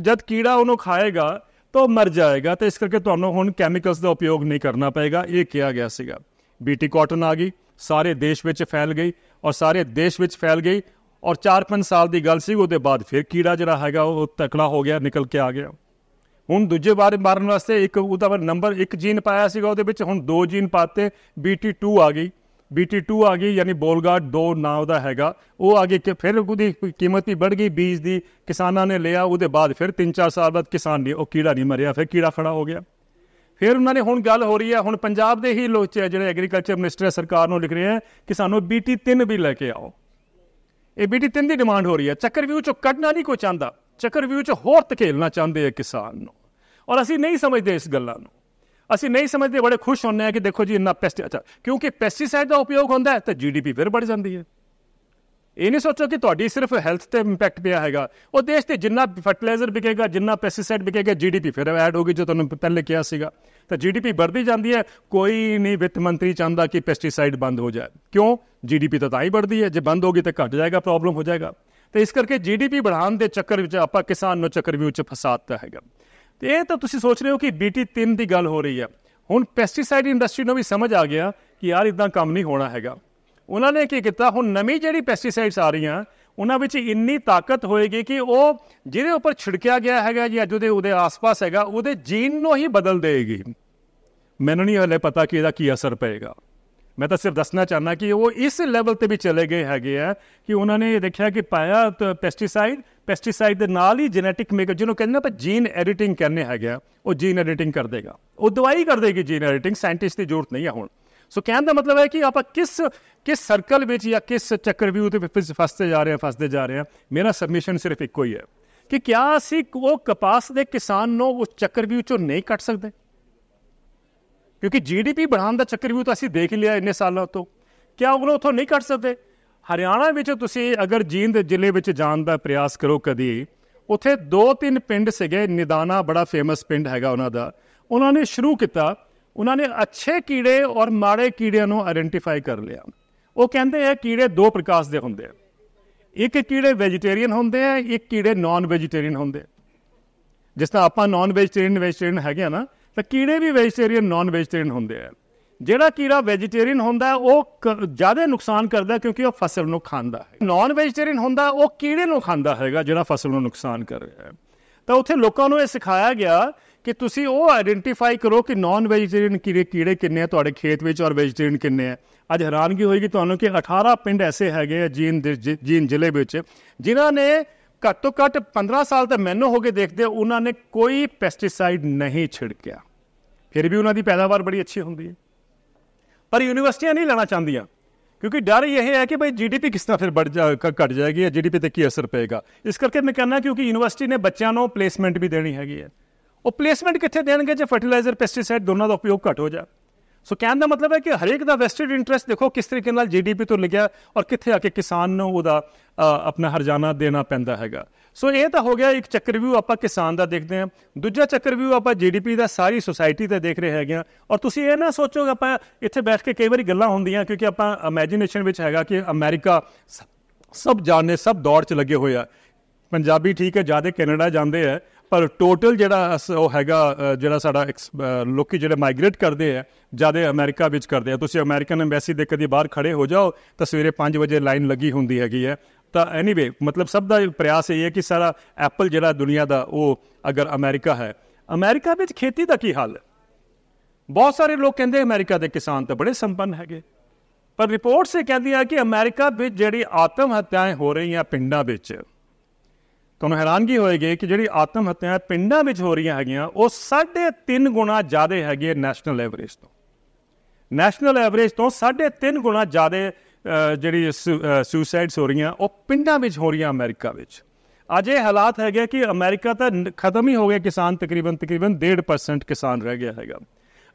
ਜਦ ਕੀੜਾ ਉਹਨੂੰ ਖਾਏਗਾ ਤਾਂ ਮਰ ਜਾਏਗਾ ਤੇ ਇਸ ਕਰਕੇ ਤੁਹਾਨੂੰ ਹੁਣ ਕੈਮੀਕਲਸ ਦਾ ਉਪਯੋਗ ਨਹੀਂ ਕਰਨਾ ਪਏਗਾ ਇਹ ਕਿਹਾ ਗਿਆ ਸੀਗਾ ਬੀਟੀ ਕਾਟਨ ਆ ਗਈ ਸਾਰੇ ਦੇਸ਼ ਵਿੱਚ ਫੈਲ ਗਈ ਔਰ ਸਾਰੇ ਦੇਸ਼ ਵਿੱਚ ਫੈਲ ਗਈ ਔਰ 4-5 ਸਾਲ ਦੀ ਗੱਲ ਸੀ ਉਹਦੇ ਬਾਅਦ ਫਿਰ ਕੀੜਾ ਜਿਹੜਾ ਹੈਗਾ ਉਹ ਤਕੜਾ ਹੋ ਗਿਆ ਨਿਕਲ ਕੇ ਆ ਗਿਆ ਹੁਣ ਦੂਜੇ ਵਾਰ ਮਾਰਨ ਵਾਸਤੇ ਇੱਕ ਉਹਦਾ ਨੰਬਰ ਇੱਕ ਜੀਨ ਪਾਇਆ ਸੀਗਾ ਉਹਦੇ ਵਿੱਚ ਹੁਣ ਦੋ ਜੀਨ ਪਾਤੇ BT2 ਆ ਗਈ BT2 ਆ ਗਈ ਯਾਨੀ ਬੋਲਗਾਰਡ 2 ਨਾਂ ਉਹਦਾ ਹੈਗਾ ਉਹ ਆ ਗਈ ਕਿ ਫਿਰ ਉਹਦੀ ਕੀਮਤ ਵੀ ਵੱਧ ਗਈ ਬੀਜ ਦੀ ਕਿਸਾਨਾਂ ਨੇ ਲਿਆ ਉਹਦੇ ਬਾਅਦ ਫਿਰ 3-4 ਸਾਲ ਬਾਅਦ ਕਿਸਾਨ ਨੇ ਉਹ ਕੀੜਾ ਨਹੀਂ ਮਰਿਆ ਫਿਰ ਕੀੜਾ ਖੜਾ ਹੋ ਗਿਆ ਫਿਰ ਉਹਨਾਂ ਨੇ ਹੁਣ ਗੱਲ ਹੋ ਰਹੀ ਹੈ ਹੁਣ ਪੰਜਾਬ ਦੇ ਹੀ ਲੋਕ ਜਿਹੜੇ ਐਗਰੀਕਲਚਰ ਮਿਨਿਸਟਰ ਸਰਕਾਰ ਨੂੰ ਲਿਖ ਰਹੇ ਹੈ ਕਿ ਸਾਨੂੰ BT3 ਵੀ ਲੈ ਕੇ ਆਓ ਇਹ BT3 ਦੀ ਡਿਮਾਂਡ ਹੋ ਰਹੀ ਹੈ ਚੱਕਰ ਵਿਊ ਚੋਂ ਕੱਢਣਾ ਨਹੀਂ ਕੋਈ ਚਾਹੁੰਦਾ ਚੱਕਰ ਵਿਊ ਚ ਹੋਰ ਤਕੇਲਣਾ ਚਾਹੁੰਦੇ ਆ ਕਿਸਾਨ ਨੂੰ ਔਰ ਅਸੀਂ ਨਹੀਂ ਸਮਝਦੇ ਇਸ ਗੱਲਾਂ ਨੂੰ ਅਸੀਂ ਨਹੀਂ ਸਮਝਦੇ ਬੜੇ ਖੁਸ਼ ਹੁੰਨੇ ਆ ਕਿ ਦੇਖੋ ਜੀ ਇੰਨਾ ਪੈਸਟ ਅੱਛਾ ਕਿਉਂਕਿ ਪੈਸਟੀਸਾਈਡ ਦਾ ਉਪਯੋਗ ਹੁੰਦਾ ਹੈ ਤਾਂ ਜੀਡੀਪੀ ਫਿਰ ਵੱਧ ਜਾਂਦੀ ਹੈ ਇਹ ਨਹੀਂ ਸੋਚੋ ਕਿ ਤੁਹਾਡੀ ਸਿਰਫ ਹੈਲਥ ਤੇ ਇੰਪੈਕਟ ਪਿਆ ਹੈਗਾ ਉਹ ਦੇਸ਼ ਤੇ ਜਿੰਨਾ ਫਰਟੀਲਾਈਜ਼ਰ ਵਿਕੇਗਾ ਜਿੰਨਾ ਪੈਸਟੀਸਾਈਡ ਵਿਕੇਗਾ ਜੀਡੀਪੀ ਫਿਰ ਐਡ ਹੋਗੀ ਜੋ ਤੁਹਾਨੂੰ ਪਹਿਲੇ ਕਿਹਾ ਸੀਗਾ ਤਾਂ ਜੀਡੀਪੀ ਵੱਧਦੀ ਜਾਂਦੀ ਹੈ ਕੋਈ ਨਹੀਂ ਵਿੱਤ ਮੰਤਰੀ ਚਾਹੁੰਦਾ ਕਿ ਪੈਸਟੀਸਾਈਡ ਬੰਦ ਹੋ ਜਾਏ ਕਿਉਂ ਜੀਡੀਪੀ ਤਾਂ ਤਾਂ ਹੀ ਵੱਧਦੀ ਹੈ ਜੇ ਬੰਦ ਹੋਗੀ ਤਾਂ ਘਟ ਜਾਏਗਾ ਪ੍ਰੋਬਲਮ ਹੋ ਜਾਏਗਾ ਤੇ ਇਸ ਕਰਕੇ ਜੀਡੀਪੀ ਵਧਾਉਣ ਦੇ ਚੱਕਰ ਵਿੱਚ ਆਪਾਂ ਕਿਸਾਨ ਨੂੰ ਚੱਕਰ ਵਿੱਚ ਫਸਾਤਾ ਹੈਗਾ ਤੇ ਇਹ ਤਾਂ ਤੁਸੀਂ ਸੋਚ ਰਹੇ ਹੋ ਕਿ ਬੀਟੀ 3 ਦੀ ਗੱਲ ਹੋ ਰਹੀ ਹੈ ਹੁਣ ਪੈਸਟੀਸਾਈਡ ਇੰਡਸਟਰੀ ਨੂੰ ਵੀ ਸਮਝ ਆ ਗਿਆ ਕਿ ਯਾਰ ਇਦਾਂ ਕੰਮ ਨਹੀਂ ਹੋਣਾ ਹੈਗਾ ਉਹਨਾਂ ਨੇ ਕੀ ਕੀਤਾ ਹੁਣ ਨਵੀਂ ਜਿਹੜੀ ਪੈਸਟੀਸਾਈਡਸ ਆ ਰਹੀਆਂ ਉਹਨਾਂ ਵਿੱਚ ਇੰਨੀ ਤਾਕਤ ਹੋਏਗੀ ਕਿ ਉਹ ਜਿਹਦੇ ਉੱਪਰ ਛਿੜਕਿਆ ਗਿਆ ਹੈਗਾ ਜਾਂ ਅੱਜ ਉਹਦੇ ਉਹਦੇ ਆਸ-ਪਾਸ ਹੈਗਾ ਉਹਦੇ ਜੀਨ ਨੂੰ ਹੀ ਬਦਲ ਦੇਗੀ ਮੈਨੂੰ ਨਹੀਂ ਹਲੇ ਪਤਾ ਕਿ ਇਹਦਾ ਕੀ ਅਸਰ ਪਏਗਾ ਮੈਂ ਤਾਂ ਸਿਰਫ ਦੱਸਣਾ ਚਾਹਨਾ ਕਿ ਉਹ ਇਸ ਲੈਵਲ ਤੇ ਵੀ ਚਲੇ ਗਏ ਹੈਗੇ ਆ ਕਿ ਉਹਨਾਂ ਨੇ ਦੇਖਿਆ ਕਿ ਪਾਇਆ ਪੈਸਟੀਸਾਈਡ ਪੈਸਟੀਸਾਈਡ ਦੇ ਨਾਲ ਹੀ ਜੈਨੇਟਿਕ ਮੇਕਰ ਜਿਹਨੂੰ ਕਹਿੰਦੇ ਆਪਾਂ ਜੀਨ ਐਡੀਟਿੰਗ ਕਰਨੇ ਹੈਗੇ ਆ ਉਹ ਜੀਨ ਐਡੀਟਿੰਗ ਕਰ ਦੇਗਾ ਉਹ ਦਵਾਈ ਕਰ ਦੇਗੀ ਜੀਨ ਐਡੀਟਿੰਗ ਸਾਇੰਟਿਸਟ ਦੀ ਜ਼ਰੂਰਤ ਨਹੀਂ ਆ ਹੁਣ ਸੋ ਕਹਿਣ ਦਾ ਮਤਲਬ ਹੈ ਕਿ ਆਪਾਂ ਕਿਸ ਕਿਸ ਸਰਕਲ ਵਿੱਚ ਜਾਂ ਕਿਸ ਚੱਕਰਵਿਊ ਤੇ ਫਸਦੇ ਜਾ ਰਹੇ ਆ ਫਸਦੇ ਜਾ ਰਹੇ ਆ ਮੇਰਾ ਸਬਮਿਸ਼ਨ ਸਿਰਫ ਇੱਕੋ ਹੀ ਹੈ ਕਿ ਕਿਆ ਅਸੀਂ ਉਹ ਕਪਾਸ ਦੇ ਕਿਸਾਨ ਨੂੰ ਉਸ ਚੱਕਰਵਿਊ ਚੋਂ ਨਹੀਂ ਕੱਟ ਸਕਦੇ ਕਿਉਂਕਿ ਜੀਡੀਪੀ ਬਣਾਉਣ ਦਾ ਚੱਕਰ ਵੀ ਤਾਂ ਅਸੀਂ ਦੇਖ ਲਿਆ ਇੰਨੇ ਸਾਲਾਂ ਤੋਂ ਕਿਆ ਉਹ ਉਥੋਂ ਨਹੀਂ ਕੱਢ ਸਕਦੇ ਹਰਿਆਣਾ ਵਿੱਚ ਤੁਸੀਂ ਅਗਰ ਜੀਂਦ ਜ਼ਿਲ੍ਹੇ ਵਿੱਚ ਜਾਣ ਦਾ ਪ੍ਰਯਾਸ ਕਰੋ ਕਦੀ ਉਥੇ ਦੋ ਤਿੰਨ ਪਿੰਡ ਸਿਗੇ ਨਿਦਾਨਾ ਬੜਾ ਫੇਮਸ ਪਿੰਡ ਹੈਗਾ ਉਹਨਾਂ ਦਾ ਉਹਨਾਂ ਨੇ ਸ਼ੁਰੂ ਕੀਤਾ ਉਹਨਾਂ ਨੇ ਅੱਛੇ ਕੀੜੇ ਔਰ ਮਾੜੇ ਕੀੜਿਆਂ ਨੂੰ ਆਇਡੈਂਟੀਫਾਈ ਕਰ ਲਿਆ ਉਹ ਕਹਿੰਦੇ ਆ ਕੀੜੇ ਦੋ ਪ੍ਰਕਾਰ ਦੇ ਹੁੰਦੇ ਆ ਇੱਕ ਕੀੜੇ ਵੈਜੀਟੇਰੀਅਨ ਹੁੰਦੇ ਆ ਇੱਕ ਕੀੜੇ ਨਾਨ ਵੈਜੀਟੇਰੀਅਨ ਹੁੰਦੇ ਜਿਸ ਤਰ੍ਹਾਂ ਆਪਾਂ ਨਾਨ ਵੈਜੀਟੇਰੀਅਨ ਵੈਜੀਟੇਰੀਅਨ ਹੈਗੇ ਆ ਨਾ ਤਾਂ ਕੀੜੇ ਵੀ ਵੈਜੀਟੇਰੀਅਨ ਨਾਨ ਵੈਜੀਟੇਰੀਅਨ ਹੁੰਦੇ ਆ ਜਿਹੜਾ ਕੀੜਾ ਵੈਜੀਟੇਰੀਅਨ ਹੁੰਦਾ ਉਹ ਜ਼ਿਆਦਾ ਨੁਕਸਾਨ ਕਰਦਾ ਕਿਉਂਕਿ ਉਹ ਫਸਲ ਨੂੰ ਖਾਂਦਾ ਹੈ ਨਾਨ ਵੈਜੀਟੇਰੀਅਨ ਹੁੰਦਾ ਉਹ ਕੀੜੇ ਨੂੰ ਖਾਂਦਾ ਹੈਗਾ ਜਿਹੜਾ ਫਸਲ ਨੂੰ ਨੁਕਸਾਨ ਕਰ ਰਿਹਾ ਹੈ ਤਾਂ ਉੱਥੇ ਲੋਕਾਂ ਨੂੰ ਇਹ ਸਿਖਾਇਆ ਗਿਆ ਕਿ ਤੁਸੀਂ ਉਹ ਆਇਡੈਂਟੀਫਾਈ ਕਰੋ ਕਿ ਨਾਨ ਵੈਜੀਟੇਰੀਅਨ ਕੀੜੇ ਕੀੜੇ ਕਿੰਨੇ ਆ ਤੁਹਾਡੇ ਖੇਤ ਵਿੱਚ ਔਰ ਵੈਜੀਟੇਰੀਅਨ ਕਿੰਨੇ ਆ ਅੱਜ ਹੈਰਾਨਗੀ ਹੋਏਗੀ ਤੁਹਾਨੂੰ ਕਿ 18 ਪਿੰਡ ਐਸੇ ਹੈਗੇ ਆ ਜੀਨ ਜੀਨ ਜ਼ਿਲ੍ਹੇ ਵਿੱਚ ਜਿਨ੍ਹਾਂ ਨੇ ਘੱਟੋ ਘੱਟ 15 ਸਾਲ ਤੱਕ ਮੈਨੂੰ ਹੋ ਕੇ ਦੇਖਦੇ ਉਹਨਾਂ ਨੇ ਕੋਈ ਪੈਸਟੀਸਾਈਡ ਨਹੀਂ ਛਿੜਕਿਆ ਫਿਰ ਵੀ ਉਹਨਾਂ ਦੀ ਪੈਦਾਵਾਰ ਬੜੀ ਅੱਛੀ ਹੁੰਦੀ ਹੈ ਪਰ ਯੂਨੀਵਰਸਿਟੀਆਂ ਨਹੀਂ ਲੈਣਾ ਚਾਹੁੰਦੀਆਂ ਕਿਉਂਕਿ ਡਰ ਇਹ ਹੈ ਕਿ ਭਾਈ ਜੀਡੀਪੀ ਕਿਸ ਤਰ੍ਹਾਂ ਫਿਰ ਵੱਧ ਜਾ ਘਟ ਜਾਏਗੀ ਜਾਂ ਜੀਡੀਪੀ ਤੇ ਕੀ ਅਸਰ ਪਏਗਾ ਇਸ ਕਰਕੇ ਮੈਂ ਕਹਿੰਦਾ ਕਿਉਂਕਿ ਯੂਨੀਵਰਸਿਟੀ ਨੇ ਬੱਚਿਆਂ ਨੂੰ ਪਲੇਸਮੈਂਟ ਵੀ ਦੇਣੀ ਹੈਗੀ ਹੈ ਉਹ ਪਲੇਸਮੈਂਟ ਕਿੱਥੇ ਦੇਣਗੇ ਜੇ ਫਰਟੀਲਾਈਜ਼ਰ ਪੈਸਟੀਸਾਈਡ ਦੋਨਾਂ ਦਾ ਉਪਯੋਗ ਘਟ ਹੋ ਜਾ ਸੋ ਕਹਿਣ ਦਾ ਮਤਲਬ ਹੈ ਕਿ ਹਰੇਕ ਦਾ ਵੈਸਟਡ ਇੰਟਰਸਟ ਦੇਖੋ ਕਿਸ ਤਰੀਕੇ ਨਾਲ ਜੀਡੀਪੀ ਤੋਂ ਲੱਗਿਆ ਔਰ ਕਿੱਥੇ ਆ ਕੇ ਕਿਸਾਨ ਨੂੰ ਉਹਦਾ ਆਪਣਾ ਹਰਜਾਨਾ ਦੇਣਾ ਪੈਂਦਾ ਹੈਗਾ ਸੋ ਇਹ ਤਾਂ ਹੋ ਗਿਆ ਇੱਕ ਚੱਕਰ ਵਿਊ ਆਪਾਂ ਕਿਸਾਨ ਦਾ ਦੇਖਦੇ ਹਾਂ ਦੂਜਾ ਚੱਕਰ ਵਿਊ ਆਪਾਂ ਜੀਡੀਪੀ ਦਾ ਸਾਰੀ ਸੋਸਾਇਟੀ ਤੇ ਦੇਖ ਰਹੇ ਹੈਗੇ ਆ ਔਰ ਤੁਸੀਂ ਇਹ ਨਾ ਸੋਚੋ ਆਪਾਂ ਇੱਥੇ ਬੈਠ ਕੇ ਕਈ ਵਾਰੀ ਗੱਲਾਂ ਹੁੰਦੀਆਂ ਕਿਉਂਕਿ ਆਪਾਂ ਇਮੇਜਿਨੇਸ਼ਨ ਵਿੱਚ ਹੈਗਾ ਕਿ ਅਮਰੀਕਾ ਸਭ ਜਾਣੇ ਸਭ ਦੌੜ 'ਚ ਲੱਗੇ ਹੋਏ ਆ ਪੰਜਾਬੀ ਠੀਕ ਹੈ ਜਿਆਦਾ ਕੈਨੇਡਾ ਜਾਂਦੇ ਆ ਪਰ ਟੋਟਲ ਜਿਹੜਾ ਉਹ ਹੈਗਾ ਜਿਹੜਾ ਸਾਡਾ ਲੋਕੀ ਜਿਹੜੇ ਮਾਈਗ੍ਰੇਟ ਕਰਦੇ ਆ ਜਿਆਦਾ ਅਮਰੀਕਾ ਵਿੱਚ ਕਰਦੇ ਆ ਤੁਸੀਂ ਅਮਰੀਕਨ ਐਮਬੈਸੀ ਦੇ ਕਦੀ ਬਾਹਰ ਖੜੇ ਹੋ ਜਾਓ ਤਾਂ ਸਵੇਰੇ 5 ਵਜੇ ਲਾਈਨ ਲੱਗੀ ਹੁੰਦੀ ਹੈਗੀ ਹੈ ਤਾਂ ਐਨੀਵੇ ਮਤਲਬ ਸਭ ਦਾ ਪ੍ਰਯਾਸ ਇਹ ਹੈ ਕਿ ਸਾਰਾ ਐਪਲ ਜਿਹੜਾ ਦੁਨੀਆ ਦਾ ਉਹ ਅਗਰ ਅਮਰੀਕਾ ਹੈ ਅਮਰੀਕਾ ਵਿੱਚ ਖੇਤੀ ਦਾ ਕੀ ਹਾਲ ਹੈ ਬਹੁਤ ਸਾਰੇ ਲੋਕ ਕਹਿੰਦੇ ਅਮਰੀਕਾ ਦੇ ਕਿਸਾਨ ਤਾਂ ਬੜੇ ਸੰਪੰਨ ਹੈਗੇ ਪਰ ਰਿਪੋਰਟਸ ਇਹ ਕਹਿੰਦੀਆਂ ਕਿ ਅਮਰੀਕਾ ਵਿੱਚ ਜਿਹੜੀ ਆਤਮ ਹੱਤਿਆਵਾਂ ਹੋ ਰਹੀਆਂ ਪਿੰਡਾਂ ਵਿੱਚ ਤੁਹਾਨੂੰ ਹੈਰਾਨਗੀ ਹੋਏਗੀ ਕਿ ਜਿਹੜੀ ਆਤਮ ਹੱਤਿਆਵਾਂ ਪਿੰਡਾਂ ਵਿੱਚ ਹੋ ਰਹੀਆਂ ਹੈਗੀਆਂ ਉਹ 3.5 ਗੁਣਾ ਜ਼ਿਆਦਾ ਹੈਗੇ ਨੈਸ਼ਨਲ ਐਵਰੇਜ ਤੋਂ ਨੈਸ਼ਨਲ ਐਵਰੇਜ ਤੋਂ 3.5 ਗੁਣਾ ਜ਼ਿਆਦਾ ਜਿਹੜੀ ਸੁਸਾਈਡਸ ਹੋ ਰਹੀਆਂ ਉਹ ਪਿੰਡਾਂ ਵਿੱਚ ਹੋ ਰਹੀਆਂ ਅਮਰੀਕਾ ਵਿੱਚ ਅੱਜ ਇਹ ਹਾਲਾਤ ਹੈਗੇ ਕਿ ਅਮਰੀਕਾ ਤਾਂ ਖਤਮ ਹੀ ਹੋ ਗਿਆ ਕਿਸਾਨ ਤਕਰੀਬਨ ਤਕਰੀਬਨ 1.5% ਕਿਸਾਨ ਰਹਿ ਗਿਆ ਹੈਗਾ